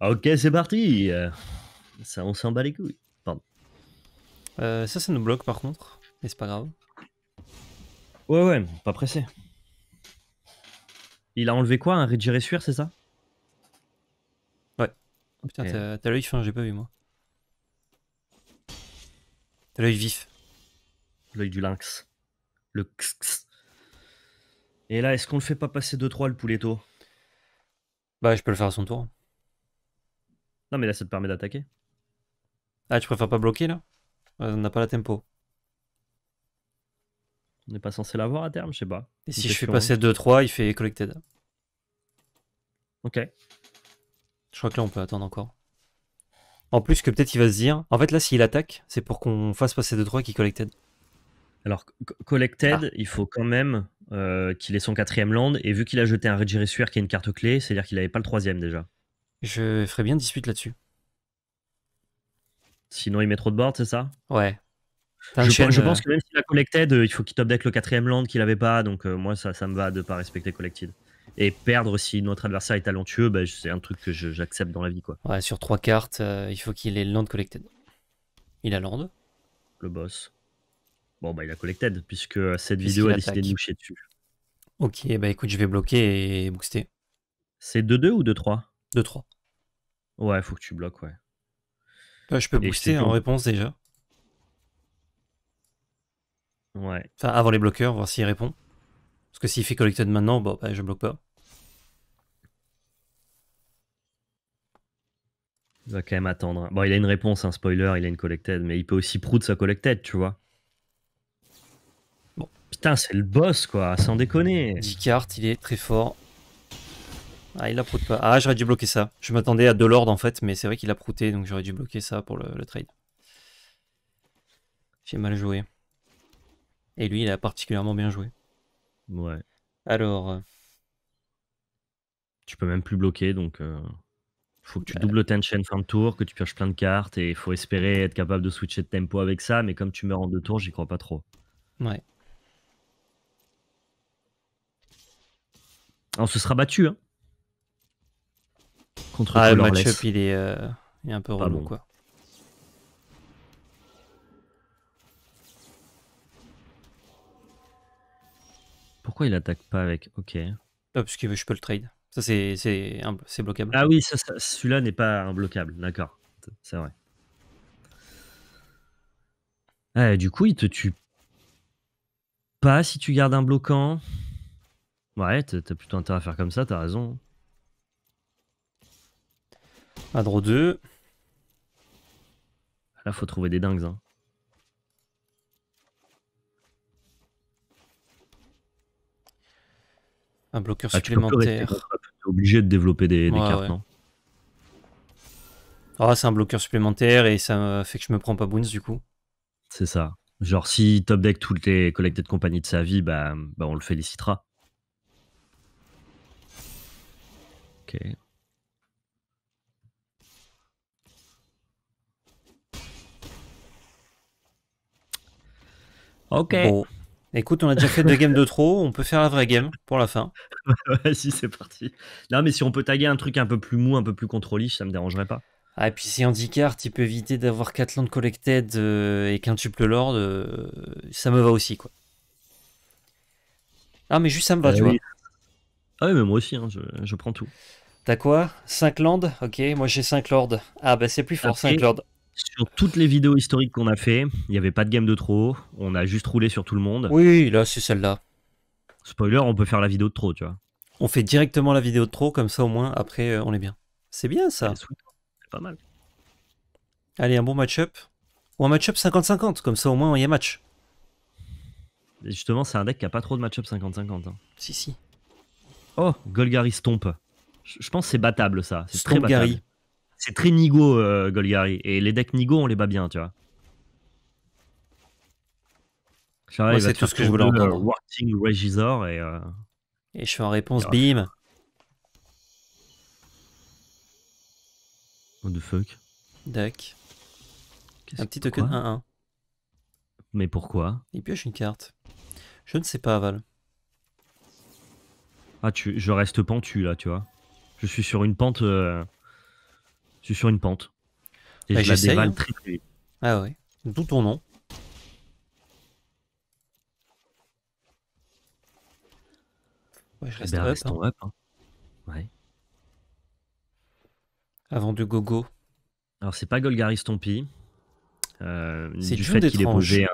Ok, c'est parti. Ça, on s'en bat les couilles. Euh, ça, ça nous bloque par contre, mais c'est pas grave. Ouais, ouais, pas pressé. Il a enlevé quoi Un Regiressuire, c'est ça Ouais. Oh, putain, euh. t'as l'œil fin, j'ai pas vu moi. T'as l'œil vif. L'œil du lynx. Le x, Et là, est-ce qu'on le fait pas passer 2-3 le tôt Bah, je peux le faire à son tour. Non, mais là, ça te permet d'attaquer. Ah, tu préfères pas bloquer là euh, on n'a pas la tempo. On n'est pas censé l'avoir à terme, je sais pas. Et si je fais passer 2-3, il fait collected. Ok. Je crois que là, on peut attendre encore. En plus que peut-être il va se dire... En fait, là, s'il attaque, c'est pour qu'on fasse passer 2-3 qui collected. Alors, collected, ah. il faut quand même euh, qu'il ait son quatrième land. Et vu qu'il a jeté un suaire qui est une carte clé, c'est-à-dire qu'il avait pas le troisième déjà. Je ferais bien dispute là-dessus. Sinon, il met trop de board, c'est ça Ouais. Je, euh, pense que même s'il a collected, il faut qu'il top deck le quatrième land qu'il avait pas. Donc, euh, moi, ça, ça me va de pas respecter collected et perdre si notre adversaire est talentueux, bah, c'est un truc que j'accepte dans la vie. Quoi. Ouais, sur trois cartes, euh, il faut qu'il ait le land collected. Il a land Le boss. Bon, bah il a collected, puisque cette vidéo a décidé de nous chier dessus. Ok, bah écoute, je vais bloquer et booster. C'est 2-2 ou 2-3 2-3. Ouais, faut que tu bloques, ouais. Bah, je peux booster en réponse déjà. Ouais. Enfin, avant les bloqueurs, voir s'il répond. Parce que s'il fait collected maintenant, bon, bah, je bloque pas. Il va quand même attendre. Bon, il a une réponse, un spoiler, il a une collected, mais il peut aussi prout sa collected, tu vois. Bon. Putain, c'est le boss, quoi, sans déconner. 10 cartes, il est très fort. Ah, il la prouté pas. Ah, j'aurais dû bloquer ça. Je m'attendais à l'ordre en fait, mais c'est vrai qu'il a prouté, donc j'aurais dû bloquer ça pour le, trade. J'ai mal joué. Et lui, il a particulièrement bien joué. Ouais. Alors. Euh, tu peux même plus bloquer, donc. Euh, faut que tu bah, doubles ta chaîne fin de tour, que tu pioches plein de cartes, et il faut espérer être capable de switcher de tempo avec ça, mais comme tu meurs en deux tours, j'y crois pas trop. Ouais. On se sera battu, hein contre ah, le match il, euh, il, est un peu relou, quoi. Pourquoi il attaque pas avec OK ah, Parce que je peux le trade. Ça, c'est bloquable. Ah oui, celui-là n'est pas un bloquable D'accord. C'est vrai. Ah, du coup, il te tue pas si tu gardes un bloquant. Ouais, t'as plutôt intérêt à faire comme ça, t'as raison. À draw 2. Là, faut trouver des dingues. Hein. Un bloqueur ah, supplémentaire. Tu obligé de développer des, cartes, non Ah, c'est un bloqueur supplémentaire et ça fait que je me prends pas boons du coup. C'est ça. Genre, si top deck toutes les de compagnie de sa vie, bah, bah on le félicitera. Ok. Ok. Écoute, on a déjà fait deux games de trop, on peut faire la vraie game pour la fin. si, c'est parti. Non, mais si on peut taguer un truc un peu plus mou, un peu plus contrôlif, ça me dérangerait pas. Ah, et puis si cartes, il peut éviter d'avoir 4 lands collected euh, et et tuple lord, euh, ça me va aussi, quoi. Ah, mais juste ça me va, eh tu vois. Ah, oui, mais moi aussi, hein, je, je, prends tout. T'as quoi 5 lands Ok, moi j'ai 5 lords. Ah, bah c'est plus fort, 5 lords. Sur toutes les vidéos historiques qu'on a fait, il n'y avait pas de game de trop. On a juste roulé sur tout le monde. Oui, là, c'est celle-là. Spoiler, on peut faire la vidéo de trop, tu vois. On fait directement la vidéo de trop, comme ça au moins, après, euh, on est bien. C'est bien ça. C'est pas mal. Allez, un bon match-up. Ou un match-up 50-50, comme ça au moins, il y a match. justement, c'est un deck qui a pas trop de match-up 50-50. Hein. Si, si. Oh, Golgari Stomp. Je pense que c'est battable ça. C'est très battable c'est très Nigo, euh, Golgari. Et les decks Nigo, on les bat bien, tu vois. c'est tout ce que je voulais euh, entendre. Working Regisor et. Euh, et je suis en réponse, bim. What the fuck? Deck. Un petit token 1-1. Mais pourquoi Il pioche une carte. Je ne sais pas, Val. Ah, tu, je reste pentu là, tu vois. Je suis sur une pente. Je suis sur une pente. Et bah, la hein. Ah ouais, d'où ton nom. je reste, ben, hein. Hein. Avant de gogo. Alors c'est pas Golgaris Stompy. Euh, du fait qu'il ait posé,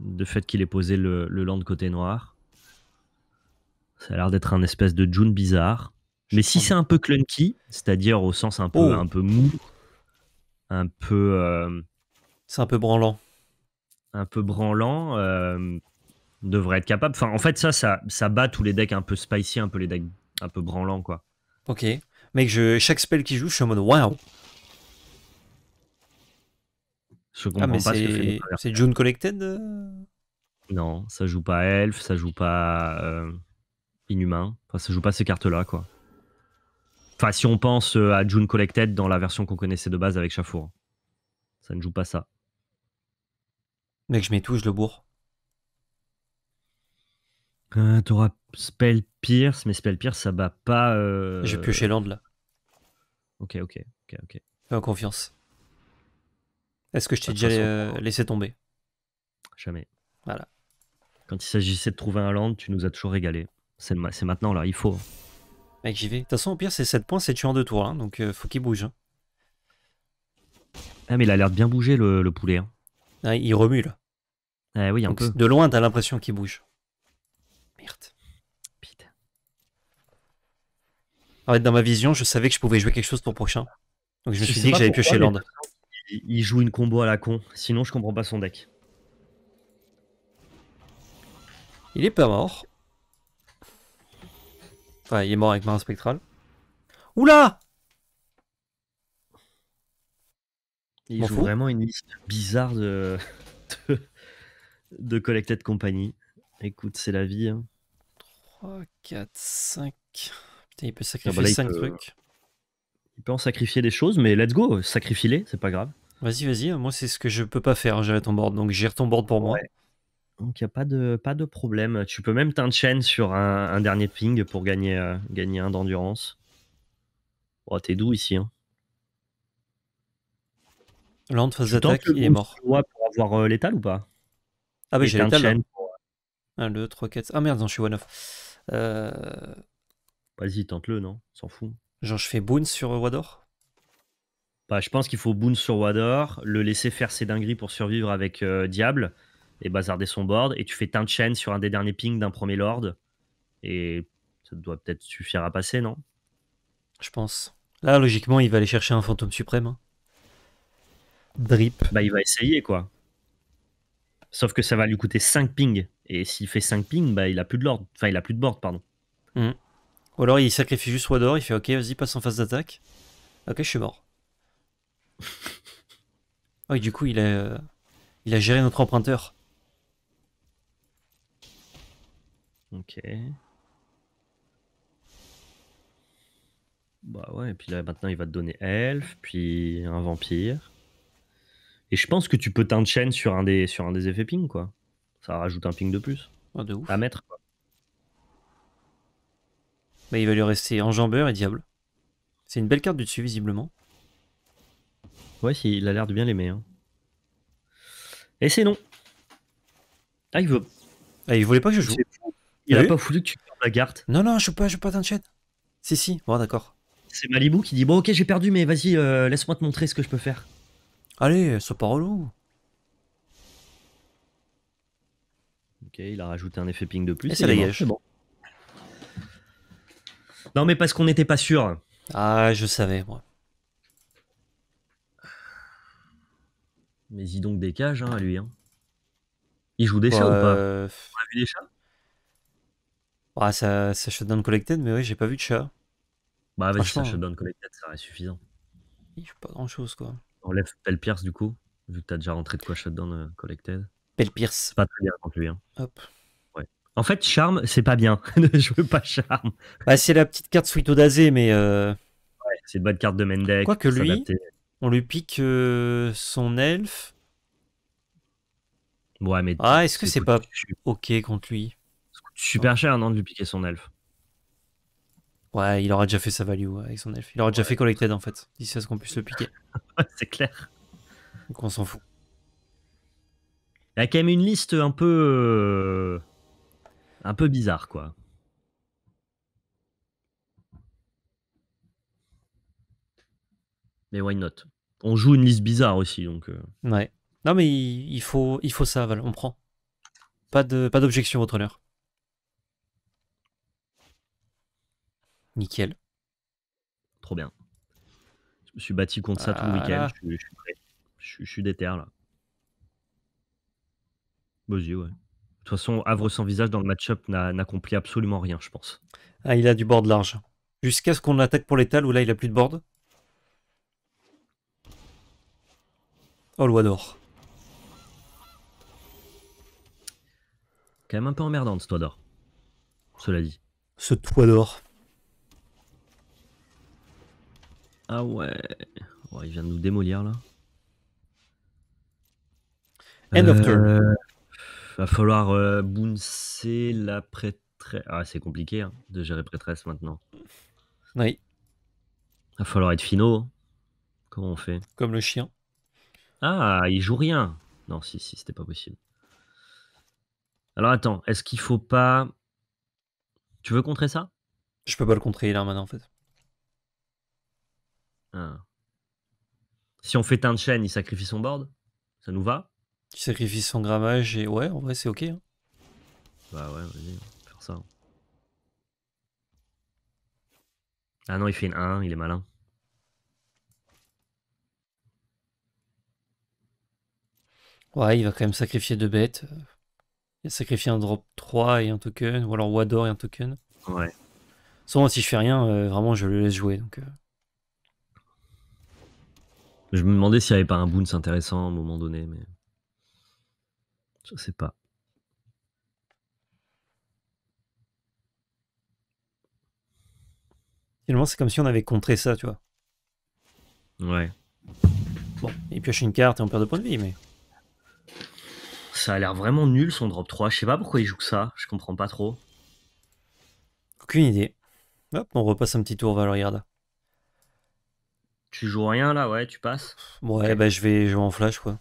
de fait qu'il ait posé le, le land côté noir. Ça a l'air d'être un espèce de June bizarre. Mais si c'est un peu clunky, c'est-à-dire au sens un peu, oh. un peu mou, un peu. Euh, c'est un peu branlant. Un peu branlant, euh, devrait être capable. Enfin, en fait, ça, ça, ça bat tous les decks un peu spicy, un peu les decks un peu branlants, quoi. Ok. Mec, je, chaque spell qui joue, je suis en mode waouh. Je ah, comprends pas c'est... June Collected euh Non, ça joue pas Elf, ça joue pas Inhumain. Enfin, ça joue pas ces cartes-là, quoi. Enfin, si on pense euh, à June Collected dans la version qu'on connaissait de base avec Chafour. Ça ne joue pas ça. Mec, je mets tout, je le bourre. Euh, t'auras Spell Pierce, mais Spell Pierce, ça va pas. Euh, J'ai vais pioché Land là. Ok, ok, ok, ok. Fais confiance. Est-ce que je t'ai déjà laissé tomber Jamais. Voilà. Quand il s'agissait de trouver un land, tu nous as toujours régalé. C'est maintenant là, il faut. Hein. Mec, j'y vais. De toute façon, au pire, c'est 7 points, c'est tué en 2 tours. Hein, donc, euh, faut qu'il bouge. Hein. Ah, mais il a l'air de bien bouger, le, poulet. Hein. Ah, il remue, là. Ah, oui, un De loin, t'as l'impression qu'il bouge. Merde. Putain. En fait, dans ma vision, je savais que je pouvais jouer quelque chose pour prochain. Donc, je me suis dit que j'allais piocher Land. il joue une combo à la con. Sinon, je comprends pas son deck. Il est pas mort il est mort avec marin spectral Oula il ont vraiment une liste bizarre de, de, collecte de compagnie. Écoute, c'est la vie. 3, 4, 5. Putain, il peut ah, sacrifier bah trucs. Il peut en sacrifier des choses, mais let's go, sacrifie-les, c'est pas grave. Vas-y, vas-y, moi c'est ce que je peux pas faire, hein, j'ai ton board, donc j'ai ton board pour moi. Donc il n'y a pas de, pas de problème. Tu peux même teint chaîne sur un, dernier ping pour gagner, euh, gagner un d'endurance. Oh, t'es doux ici. Hein. Land phase d'attaque, il est mort. Tu pour avoir euh, l'étale ou pas Ah bah j'ai l'étal. Pour... 1, 2, 3, 4. Ah merde, non, je suis one off. Euh. Vas-y, tente-le, non S'en fout. Genre je fais boon sur Wador bah, Je pense qu'il faut boon sur Wador, le laisser faire ses dingueries pour survivre avec Diable et bazarder son board. Et tu fais Teint chaîne sur un des derniers pings d'un premier lord. Et ça doit peut-être suffire à passer, non Je pense. Là, logiquement, il va aller chercher un fantôme suprême. Hein. Drip. Bah, il va essayer, quoi. Sauf que ça va lui coûter 5 pings. Et s'il fait 5 ping, bah, il a plus de lord. Enfin, il a plus de board, pardon. Hmm. Ou alors il sacrifie juste Wador, il fait ok, vas-y, passe en phase d'attaque. Ok, je suis mort. Ah oui du coup, il a, euh, il a géré notre emprunteur. Ok. Bah ouais, et puis là maintenant il va te donner elf puis un vampire. Et je pense que tu peux t'enchaîner sur un des, sur un des effets ping, quoi. Ça rajoute un ping de plus. Ah, de ouf. À mettre. Quoi. Bah, il va lui rester enjambeur et diable. C'est une belle carte du dessus, visiblement. Ouais, il a l'air de bien l'aimer. Hein. Et c'est non. Ah, il veut. Ah, il voulait pas que je joue. Il a pas voulu que tu perdes la garde Non, non, je suis pas, je joue pas chat. Si, si, bon, d'accord. C'est Malibu qui dit Bon, ok, j'ai perdu, mais vas-y, euh, laisse-moi te montrer ce que je peux faire. Allez, sois pas relou. Ok, il a rajouté un effet ping de plus. C'est Non, mais parce qu'on n'était pas sûr. Ah, je savais, moi. Mais il donc des cages, hein, à lui. Hein. Il joue des chats ou bah, pas euh, On a vu des chats ah, ça, Shutdown Collected, mais oui, j'ai pas vu de chat. Bah, avec ça, Shutdown Collected, ça reste suffisant. Il fait pas grand chose, quoi. Enlève Pell Pierce, du coup, vu que t'as déjà rentré de quoi Shutdown euh, Collected. Pell Pierce. Pas très bien contre lui. Hein. Hop. Ouais. En fait, Charme, c'est pas bien. Je veux pas Charme. Bah, c'est la petite carte Sweet Odazé, mais. Euh, ouais, c'est une bonne carte de Mendek. Quoique lui, on lui pique euh, son elf Ouais, mais. Ah, est-ce que c'est pas OK contre lui Super cher, non, de lui piquer son elfe. Ouais, il aura déjà fait sa value avec son elf Il aura déjà fait collected en fait, d'ici à ce qu'on puisse le piquer. c'est clair. Donc on s'en fout. Il y a quand même une liste un peu. Euh, un peu bizarre quoi. Mais why not On joue une liste bizarre aussi donc. Euh. Ouais. Non mais il faut, il faut ça, Val, on prend. Pas d'objection, pas votre honneur. Nickel. Trop bien. Je me suis bâti contre ça tout le ah week-end. Je, suis déter là. Beaux ouais. De toute façon, Havre sans visage dans le match-up n'accomplit absolument rien, je pense. Ah, il a du board large. Jusqu'à ce qu'on attaque pour l'étal où là, il a plus de board. Oh, loi d'or. Quand même un peu emmerdante, ce toit d'or. Cela dit. Ce toit d'or. Ah ouais. Il vient de nous démolir là. End of turn. Euh, va falloir euh, la prêtresse. Ah, c'est compliqué hein, de gérer prêtresse maintenant. Oui. Va falloir être finaux. Hein. Comment on fait Comme le chien. Ah, il joue rien. Non, si, si, c'était pas possible. Alors attends, est-ce qu'il faut pas. Tu veux contrer ça Je peux pas le contrer, là maintenant en fait. Ah. Si on fait un de chaîne, il sacrifie son board Ça nous va Il sacrifie son grammage et ouais, en vrai, c'est ok. Hein. Bah ouais, vas-y, on va faire ça. Ah non, il fait une 1, il est malin. Ouais, il va quand même sacrifier deux bêtes. Il va sacrifier un drop 3 et un token, ou alors Wador et un token. Ouais. Souvent, si je fais rien, euh, vraiment, je le laisse jouer. Donc, euh. Je me demandais s'il n'y avait pas un bounce intéressant à un moment donné, mais je sais pas. Finalement, c'est comme si on avait contré ça, tu vois. Ouais. Bon, il pioche une carte et on perd de points de vie, mais. Ça a l'air vraiment nul son drop 3. Je sais pas pourquoi il joue que ça, je comprends pas trop. Aucune idée. Hop, on repasse un petit tour regarder tu joues rien là, ouais, tu passes Ouais, bah je vais jouer en flash quoi.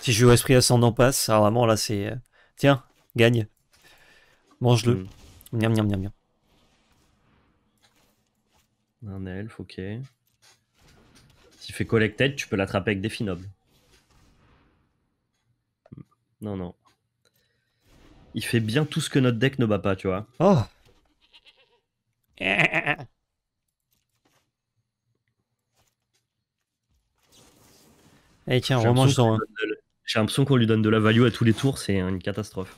Si je joue esprit ascendant passe, alors vraiment là c'est. Euh, tiens, gagne. Mange-le. Mm. Miam, miam, miam, Un elf, ok. S'il fait collected, tu peux l'attraper avec des finobles. Mm. Non, non. Il fait bien tout ce que notre deck ne bat pas, tu vois. Oh Eh, tiens, J'ai l'impression qu'on lui donne de la value à tous les tours, c'est une catastrophe.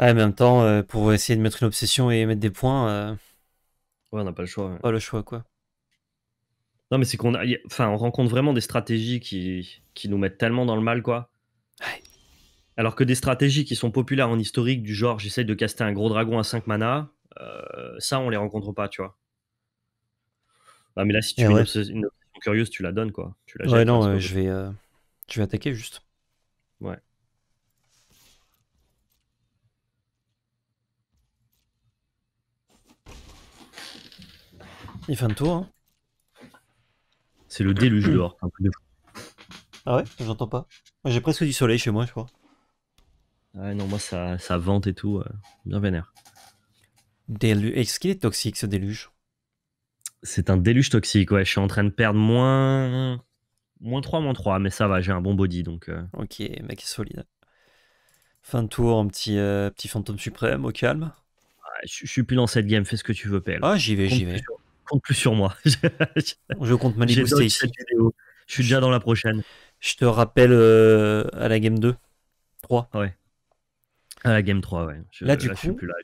Ah, en même temps, euh, pour essayer de mettre une obsession et mettre des points. Euh, on n'a pas le choix. Pas le choix, quoi. Non, mais c'est qu'on a... enfin, on rencontre vraiment des stratégies qui... nous mettent tellement dans le mal, quoi. Alors que des stratégies qui sont populaires en historique, du genre j'essaye de caster un gros dragon à 5 mana, euh, ça, on les rencontre pas, tu vois. mais là, si tu eh une, curieuse, tu la donnes quoi. ouais, non, euh, je, vais, euh, je vais attaquer juste. Ouais. Il fin de tour. Hein. C'est le déluge dehors. Ah ouais J'entends pas. J'ai presque du soleil chez moi, je crois. Ouais, non, moi ça, ça vente et tout. Euh, bien vénère. Est-ce qu'il est toxique ce déluge c'est un déluge toxique, ouais. Je suis en train de perdre moins, moins 3, moins 3, mais ça va, j'ai un bon body donc. Euh. Ok, mec solide. Fin de tour, un petit, euh, petit fantôme suprême au calme. je, suis plus dans cette game, fais ce que tu veux, PL. Ah, j'y vais, j'y vais. compte plus sur moi. je compte manifester ici. Je suis déjà dans la prochaine. Je te rappelle euh, à la game 2, 3. Ouais. À la game 3, ouais. là, du coup. Je suis plus là,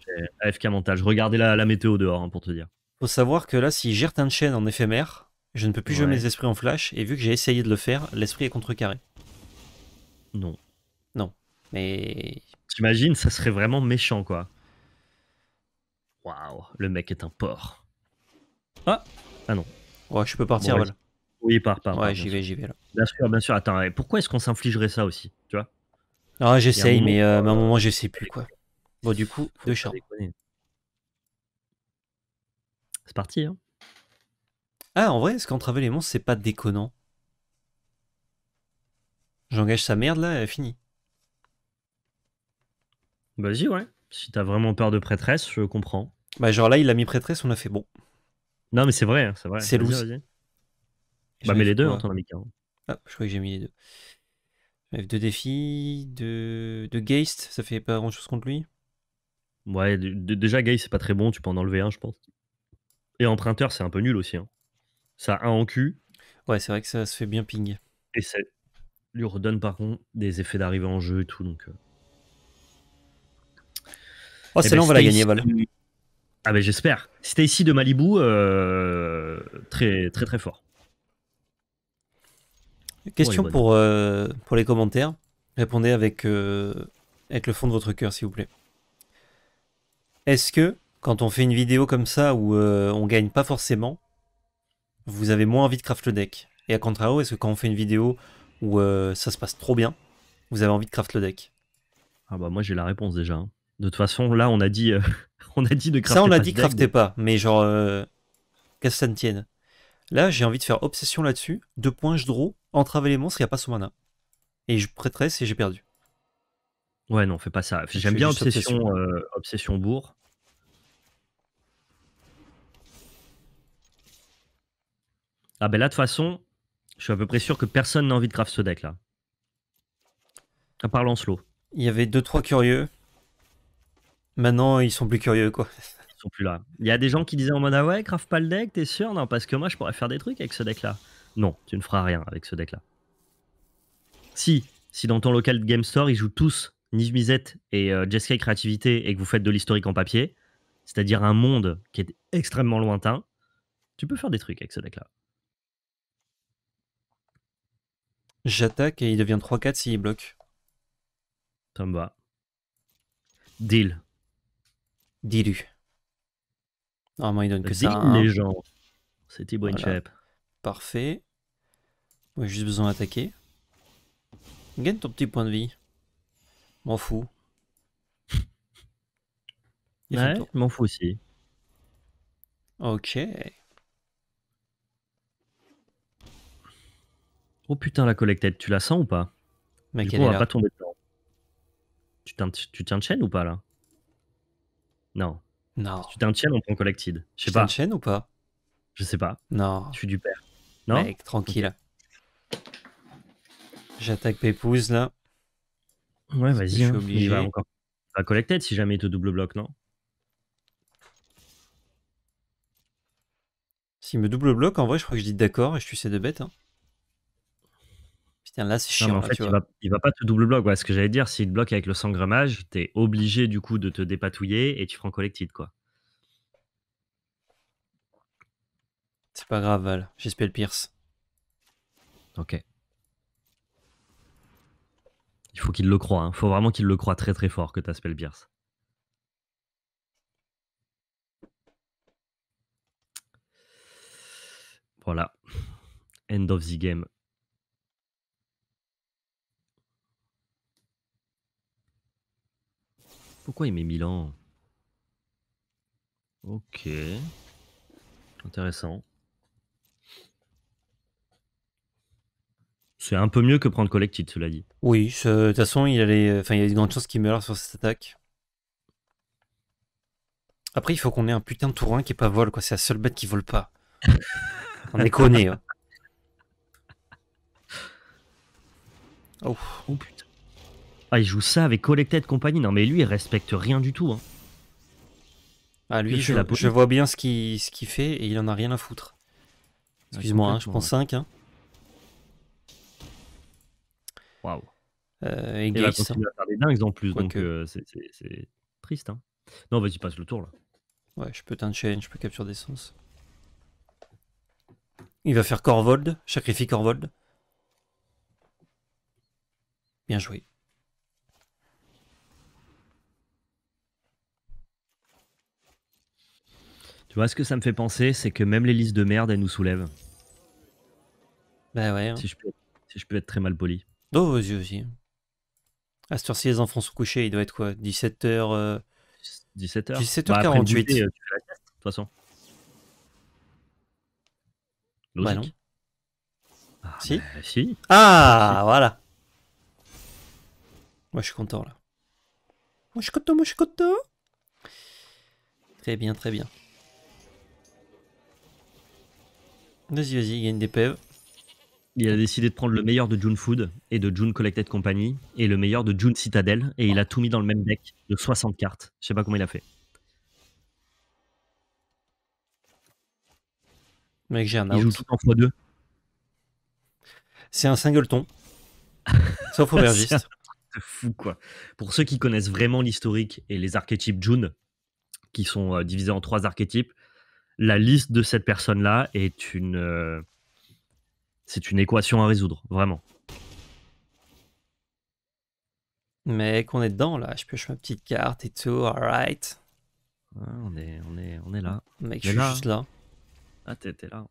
AFK mental. Je regardais la, météo dehors, hein, pour te dire savoir que là, si j'ai un chaîne en éphémère, je ne peux plus jouer mes esprits en flash, et vu que j'ai essayé de le faire, l'esprit est contrecarré. Non. Non. Mais. j'imagine, ça serait vraiment méchant, quoi. Waouh, le mec est un porc. Ah Ah non. Ouais, je peux partir, Oui, par par. Ouais, j'y vais, j'y vais là. Bien sûr, bien sûr. Attends, pourquoi est-ce qu'on s'infligerait ça aussi, tu vois
alors ah, j'essaye, euh, mais,
à un euh, moment, je sais plus quoi. Bon, du coup, deux chars. C'est parti. Hein. Ah, en vrai, est-ce qu'entraver les monstres, c'est pas déconnant J'engage sa merde là, elle fini. Vas-y, ouais. Si t'as vraiment peur de prêtresse, je comprends. Bah, genre là, il a mis prêtresse, on a fait bon. Non, mais c'est vrai, hein, c'est vrai. C'est loose. Bah, mets les deux, attends t'en as mis Ah, je crois que j'ai mis les deux. f deux défis, de de Geist, ça fait pas grand chose contre lui. Ouais, déjà, Geist, c'est pas très bon, tu peux en enlever un, je pense. Et emprunteur, c'est un peu nul aussi. Hein. Ça a un en cul. Ouais, c'est vrai que ça se fait bien ping. Et ça lui redonne par contre des effets d'arrivée en jeu et tout. Donc, euh. Oh, eh c'est là on va la gagner, Val. Ah ben j'espère. C'était ici de Malibu, euh, très très très fort. Question pour, euh, pour les commentaires. Répondez avec, avec le fond de votre cœur, s'il vous plaît. Est-ce que quand on fait une vidéo comme ça où euh, on gagne pas forcément, vous avez moins envie de craft le deck. Et à contrario, est-ce que quand on fait une vidéo où euh, ça se passe trop bien, vous avez envie de craft le deck Ah bah moi j'ai la réponse déjà. Hein. De toute façon, là on a dit, euh, on a dit de crafter. Ça on a dit crafter pas, mais genre qu'est-ce que ça ne tienne. Là j'ai envie de faire obsession là-dessus. Deux points, je draw, entraver les monstres, il n'y a pas son mana. Et je prêterais si j'ai perdu. Ouais non, fait pas ça. J'aime bien obsession, obsession bourg. Ah ben là, de toute façon, je suis à peu près sûr que personne n'a envie de craft ce deck là. À part Lancelot. Il y avait 2-3 curieux. Maintenant, ils sont plus curieux quoi. Ils sont plus là. Il y a des gens qui disaient en mode Ah ouais, craft pas le deck, t'es sûr Non, parce que moi je pourrais faire des trucs avec ce deck là. Non, tu ne feras rien avec ce deck là. Si, si dans ton local de Game Store, ils jouent tous Niv Mizet et Jessica euh, Jeskai Créativité et que vous faites de l'historique en papier, c'est-à-dire un monde qui est extrêmement lointain, tu peux faire des trucs avec ce deck là. J'attaque et il devient 3-4 s'il bloque. Ça me va. Deal. Dilu. Normalement, il donne que ça. Hein. les gens. C'était Brain cheap Parfait. J'ai juste besoin d'attaquer. Gagne ton petit point de vie. M'en fous. ouais, m'en fous aussi. Ok. Oh putain, la Collected, tu la sens ou pas Mec, Du coup, on va pas tomber dedans. Tu, tu tiens de chaîne ou pas là Non. Non. tu tiens de chaîne, on prend collected. Je sais pas. Tu tiens chaîne ou pas Je sais pas. Non. Je suis du père. Non Mec, tranquille. J'attaque Pépouze là. Ouais, vas-y. Je Il hein. va encore. va collected si jamais il te double bloque non S'il me double bloque en vrai, je crois que je dis d'accord et je suis ces deux bêtes. Hein. Tiens là, c'est chiant. en fait, il, va, pas te double bloc. Ouais. Ce que j'allais dire, s'il te bloque avec le tu t'es obligé du coup de te dépatouiller et tu prends collected, quoi. C'est pas grave, Val. J'ai spell Pierce. Ok. Il faut qu'il le croit. il hein. faut vraiment qu'il le croit très très fort que t'as spell Pierce. Voilà. End of the game. Pourquoi il met Milan Ok. Intéressant. C'est un peu mieux que prendre collective cela dit. Oui, de toute façon, il, allait, enfin, il y a une grandes chances qu'il meure sur cette attaque. Après, il faut qu'on ait un putain de tourin qui est pas vol, quoi. C'est la seule bête qui vole pas. On est conné. Hein. Oh. putain. Ah, il joue ça avec Collected Company. Non, mais lui, il respecte rien du tout. Hein. Ah, lui, je, vois bien ce qu'il fait et il en a rien à foutre. Excuse-moi, hein, je pense hein. 5. Waouh. Euh, il faire des dingues en plus, donc euh, c'est triste. Non, vas-y, passe le tour là. Ouais, je peux chain, je peux capture d'essence. Il va faire Corvold, sacrifie Corvold. Bien joué. Tu vois, ce que ça me fait penser, c'est que même les listes de merde, elles nous soulèvent. Bah ouais. Hein. Si, je peux, être très mal poli. Oh, vas-y, vas-y. À ce si les enfants sont couchés. Il doit être quoi 17h. h 48 après euh, de toute façon. Bah ah, si. Bah, si. Ah, ah voilà. Moi, je suis content là. Moi, je suis content, moi, je suis Très bien, très bien. Vas-y, vas-y, gagne des Il a décidé de prendre le meilleur de June Food et de June Collected Company et le meilleur de June Citadel et il a tout mis dans le même deck de 60 cartes. Je sais pas comment il a fait. Mec, j'ai un Il joue tout en fois deux C'est un singleton. Sauf aubergiste. fou quoi. Pour ceux qui connaissent vraiment l'historique et les archétypes June, qui sont euh, divisés en trois archétypes, la liste de cette personne-là est une. Euh, c'est une équation à résoudre, vraiment. Mec, qu'on est dedans, là. Je pioche ma petite carte et tout, alright. on, est, on, est, là. Mec, je suis juste là. Hein. Ah, t'es là.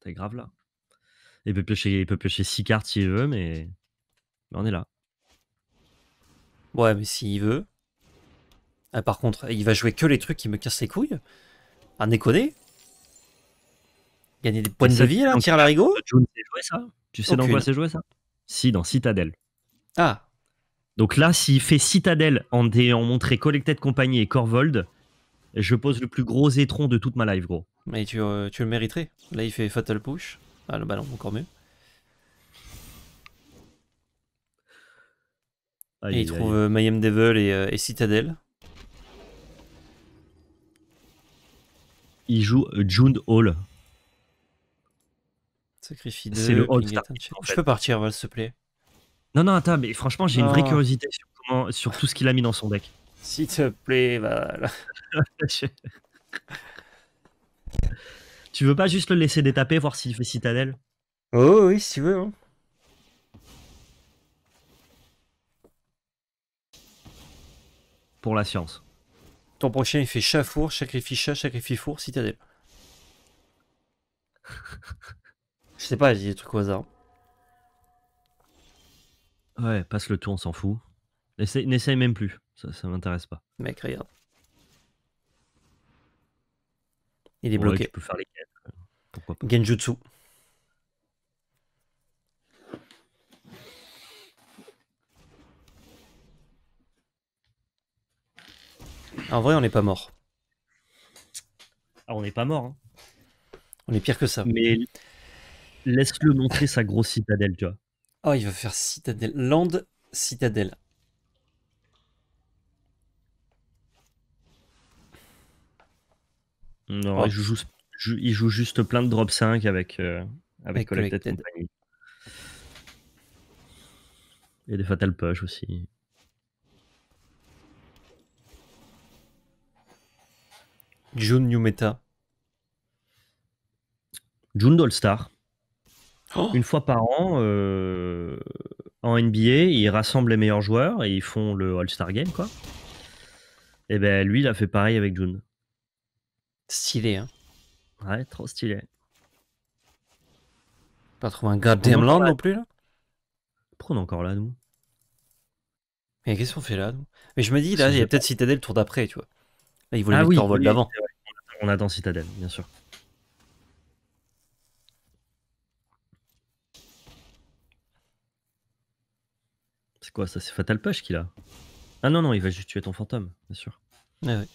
T'es grave là. Il peut piocher, il peut piocher six cartes s'il veut, mais... mais on est là. Ouais, mais s'il veut. Ah, par contre, il va jouer que les trucs qui me cassent les couilles. Un déconner Gagner des points de vie là, tir Tu sais dans quoi c'est joué ça Si, dans Citadel. Ah Donc là, s'il fait Citadel en montré Collected Compagnie et Corvold, je pose le plus gros étron de toute ma live, gros. Mais euh, tu, le mériterais. Là, il fait Fatal Push. Ah, le ballon, encore mieux. et il, trouve euh, Mayhem Devil et, euh, et Citadel. il joue euh, June Hall. Sacrifice. C'est le Je peux partir, s'il te plaît. Non, non, attends, mais franchement, j'ai une vraie curiosité sur, tout ce qu'il a mis dans son deck. S'il te plaît, voilà. tu veux pas juste le laisser détaper, voir s'il fait Citadel Oh oui, si tu veux. Hein. Pour la science. Ton prochain, il fait chat-four, sacrifie chat, sacrifie four, citadelle. Je sais pas, j'ai des trucs au hasard. Ouais, passe le tour, on s'en fout. N'essaye même plus, ça, m'intéresse pas. Mec, regarde. Il est bloqué. Tu faire euh, Pourquoi Genjutsu. En vrai, on n'est pas mort. Ah, on n'est pas mort. Hein. On est pire que ça. Mais laisse-le montrer sa grosse citadelle, tu vois. Oh, il va faire citadelle. Land, citadelle. Non, oh. il, joue, juste plein de drop 5 euh, avec, avec, Collected. Company. Et des Fatal Push aussi. June Meta June All-Star. Oh. Une fois par an, euh, en NBA, ils rassemblent les meilleurs joueurs et ils font le All-Star Game, quoi. Et eh ben lui, il a fait pareil avec June. Stylé, hein. Ouais, trop stylé. Pas trouvé un goddamn land non plus, là Pourquoi on encore là, nous Mais qu'est-ce qu'on fait là, Mais je me dis, là, il y a peut-être Citadel le tour d'après, tu vois. Là, ils voulaient ah on attend Citadel, bien sûr. C'est quoi ça C'est Fatal Push qu'il a Ah non, non, il va juste tuer ton fantôme, bien sûr. Ouais, ah ouais.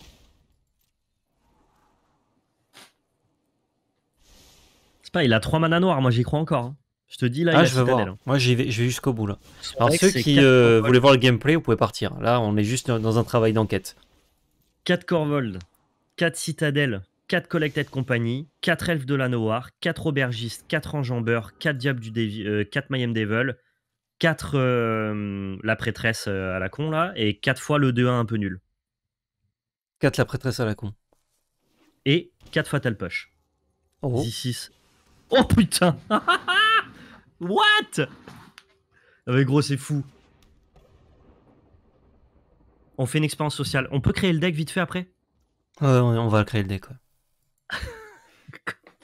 C'est pas, il a 3 manas noirs, moi j'y crois encore. Hein. Je te dis là, il ah, je voir. Hein. Moi, j'y vais, vais jusqu'au bout là. Alors ceux qui euh, voulaient voir le gameplay, vous pouvez partir. Là, on est juste dans un travail d'enquête. 4 Corvold. 4 citadelles, 4 collected compagnie, 4 elfes de la noire, 4 aubergistes, 4 enjambeurs, 4 diables du Devi, 4 euh, Mayhem Devil, 4 euh, la prêtresse euh, à la con là, et 4 fois le 2-1 un peu nul. 4 la prêtresse à la con. Et 4 fatal push. Oh. 6 putain What mais ah gros, c'est fou. On fait une expérience sociale. On peut créer le deck vite fait après on, va créer le deck. Quoi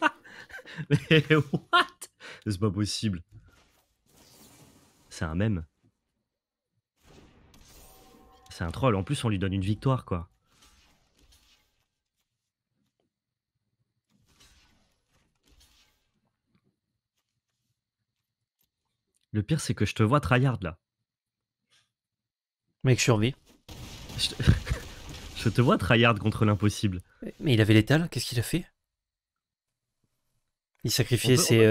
Mais what C'est pas possible. C'est un mème. C'est un troll. En plus, on lui donne une victoire, quoi. Le pire, c'est que je te vois tryhard là. Mec, survie. Je Je te vois tryhard contre l'impossible. Mais il avait l'étal, qu'est-ce qu'il a fait Il sacrifiait ses. On peut,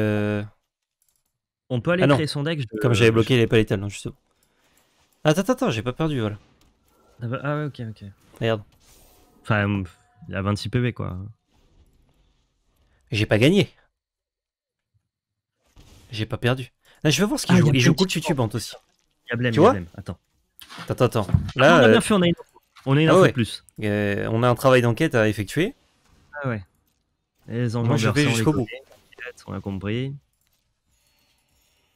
on euh, peut aller ah créer son deck. Je... Comme j'avais bloqué, il avait pas l'étal, non, justement. Attends, attends, attends, j'ai pas perdu, voilà. Ah, bah, ah ouais, ok, ok. Regarde. Enfin, mm, il a 26 PV, quoi. J'ai pas gagné. J'ai pas perdu. Là, je veux voir ce qu'il ah, joue. Il joue coup de YouTube, aussi. y a tu vois Attends. Attends, attends. Là, on a euh, bien fait, on a une on est une ah plus. Euh, on a un travail d'enquête à effectuer. Ah ouais. les enjeux jusqu'au bout. On a compris.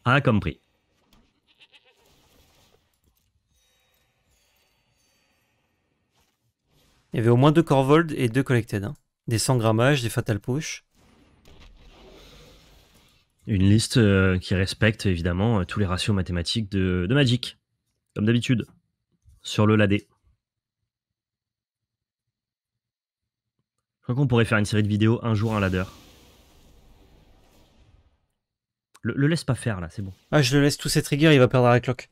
On ah, a compris. Il y avait au moins deux Corvold et deux Collected. Hein. Des 100 grammages, des Fatal Push. Une liste euh, qui respecte évidemment euh, tous les ratios mathématiques de, Magic, comme d'habitude, sur le LAD. qu'on pourrait faire une série de vidéos un jour un ladder. Le, laisse pas faire là, c'est bon. Ah, je le laisse tous ses triggers, il va perdre la clock.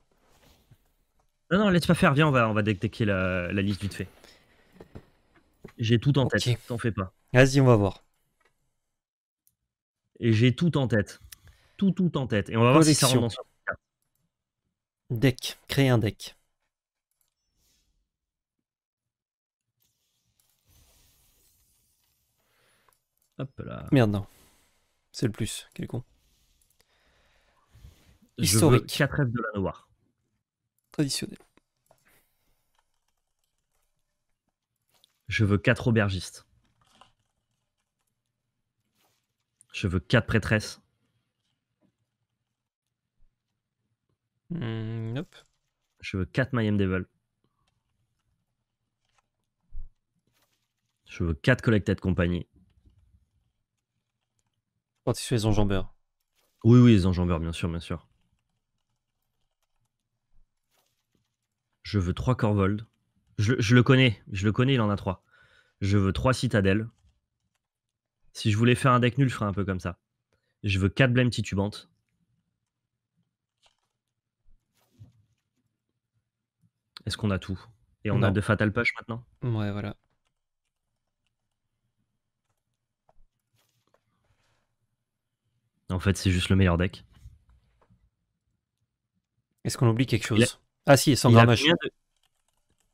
Non, non, laisse pas faire, viens, on va, on va détecter la, liste vite fait. J'ai tout en tête, t'en fais pas. Vas-y, on va voir. Et j'ai tout en tête. Tout, tout en tête. Et on va voir si ça dans son Deck, créer un deck. Hop là. Merde, non. C'est le plus, quel con. Historique. 4 F de la noire. Traditionnel. Je veux 4 aubergistes. Je veux 4 prêtresses. Mmh, hop. Je veux 4 Mayhem Devil. Je veux 4 collectés de compagnie. Quand les enjambeurs. Oui, oui, les enjambeurs, bien sûr, bien sûr. Je veux trois Corvold. Je, je, le connais, je le connais, il en a trois. Je veux trois citadelles. Si je voulais faire un deck nul, je ferais un peu comme ça. Je veux quatre Blame titubantes. Est-ce qu'on a tout Et on a deux Fatal Push maintenant Ouais, voilà. En fait, c'est juste le meilleur deck. Est-ce qu'on oublie quelque chose Ah si, 100 grammage.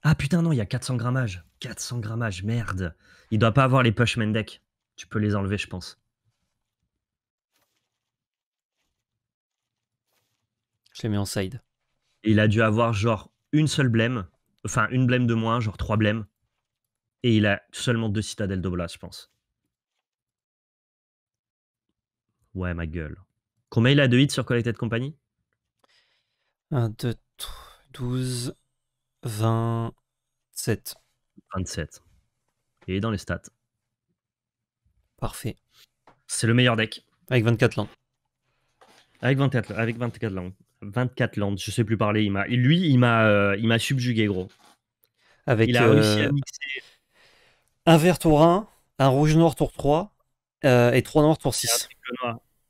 Ah putain, non, il y a 400 grammages. 400 grammages, merde. Il doit pas avoir les Pushman deck. Tu peux les enlever, je pense. Je les mets en side. Il a dû avoir genre une seule blême, enfin une blême de moins, genre trois blêmes. Et il a seulement deux citadelles d'Oblast, je pense. Ouais, ma gueule. Combien il a de hits sur Collected Company 1, 2, 12, 27. 27. Et dans les stats. Parfait. C'est le meilleur deck. Avec 24 lands. Avec 24, avec 24 landes. 24 landes, je sais plus parler. Il m'a, lui, il m'a, euh, il m'a subjugué, gros. Avec, il a réussi à euh, mixer. Un vert tour 1, un rouge noir tour 3, euh, et 3 noirs pour 6.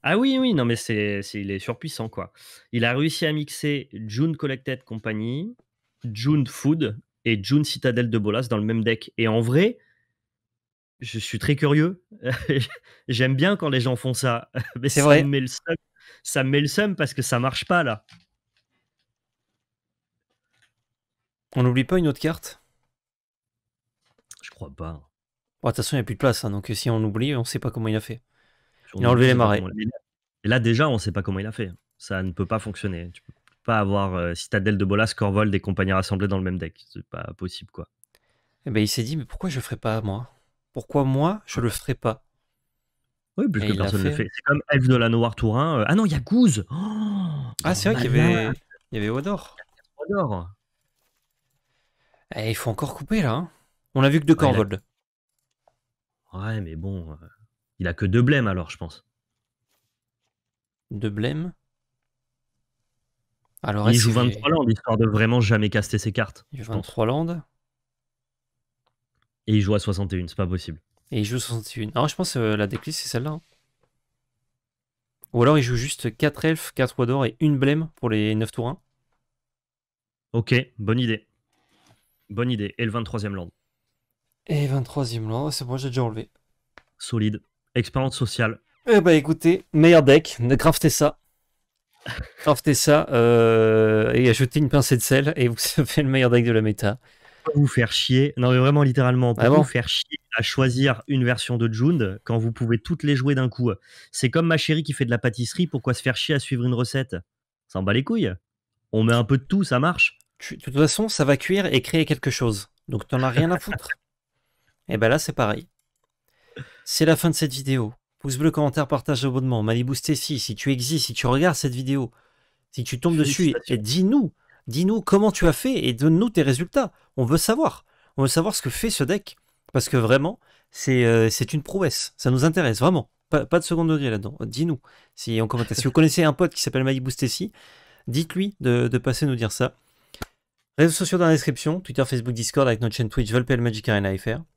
Ah oui, oui, non, mais c'est, il est surpuissant, quoi. Il a réussi à mixer June Collected Company, June Food et June Citadel de Bolas dans le même deck. Et en vrai, je suis très curieux. J'aime bien quand les gens font ça. mais ça Me met le seum. Ça le parce que ça marche pas, là. On n'oublie pas une autre carte Je crois pas. Bon, de toute façon, il n'y a plus de place, hein, donc euh, si on oublie, on ne sait pas comment il a fait. Il a enlevé les marais. là, déjà, on ne sait pas comment il a fait. Ça ne peut pas fonctionner. Tu peux pas avoir euh, Citadel de Bolas, Corvol, des compagnies rassemblées dans le même deck. C'est pas possible, quoi. Et eh ben, il s'est dit, mais pourquoi je ne ferais pas, moi Pourquoi, moi, je le ferais pas Oui, puisque que personne ne le fait. C'est comme Elf de la Noire Tourin. Euh, ah non, il y a Goose oh Ah, c'est vrai qu'il y avait, il Odor. Il Odor. Eh, il faut encore couper, là. Hein. on a vu que de ah, Corvold. Ouais, mais bon, euh, il a que deux blêmes alors, je pense. Deux blèmes. Alors, Il joue 23 landes, histoire de vraiment jamais caster ses cartes. il joue 23 landes Et il joue à 61, c'est pas possible. et il joue 61. Alors, ah, je pense que euh, la decklist, c'est celle-là. Hein. Ou alors, il joue juste 4 elfes, 4 rois d'or et une blême pour les 9 tours 1. Ok, bonne idée. Bonne idée. Et le 23e land. Et 23ème là, c'est bon, j'ai déjà enlevé. Solide. Expérience sociale. Eh bah écoutez, meilleur deck, craftez ça. craftez ça euh, et ajoutez une pincée de sel et vous avez le meilleur deck de la méta. Vous faire chier, non mais vraiment littéralement, pour ah vous faire chier à choisir une version de Jund quand vous pouvez toutes les jouer d'un coup. C'est comme ma chérie qui fait de la pâtisserie, pourquoi se faire chier à suivre une recette Ça en bat les couilles. On met un peu de tout, ça marche. De toute façon, ça va cuire et créer quelque chose. Donc t'en as rien à foutre. Et eh ben là, c'est pareil. C'est la fin de cette vidéo. Pouce bleu, commentaire, partage, abonnement. Malibu Stacy, si tu existes, si tu regardes cette vidéo, si tu tombes dessus, dis-nous, dis-nous comment tu as fait et donne-nous tes résultats. On veut savoir. On veut savoir ce que fait ce deck. Parce que vraiment, c'est euh, une prouesse. Ça nous intéresse, vraiment. Pas, seconde de seconde degré là-dedans. Dis-nous. Si, si vous connaissez un pote qui s'appelle Malibu Stacy, dites-lui de, passer nous dire ça. Réseaux sociaux dans la description, Twitter, Facebook, Discord, avec notre chaîne Twitch, Volpel, Magic Arena FR.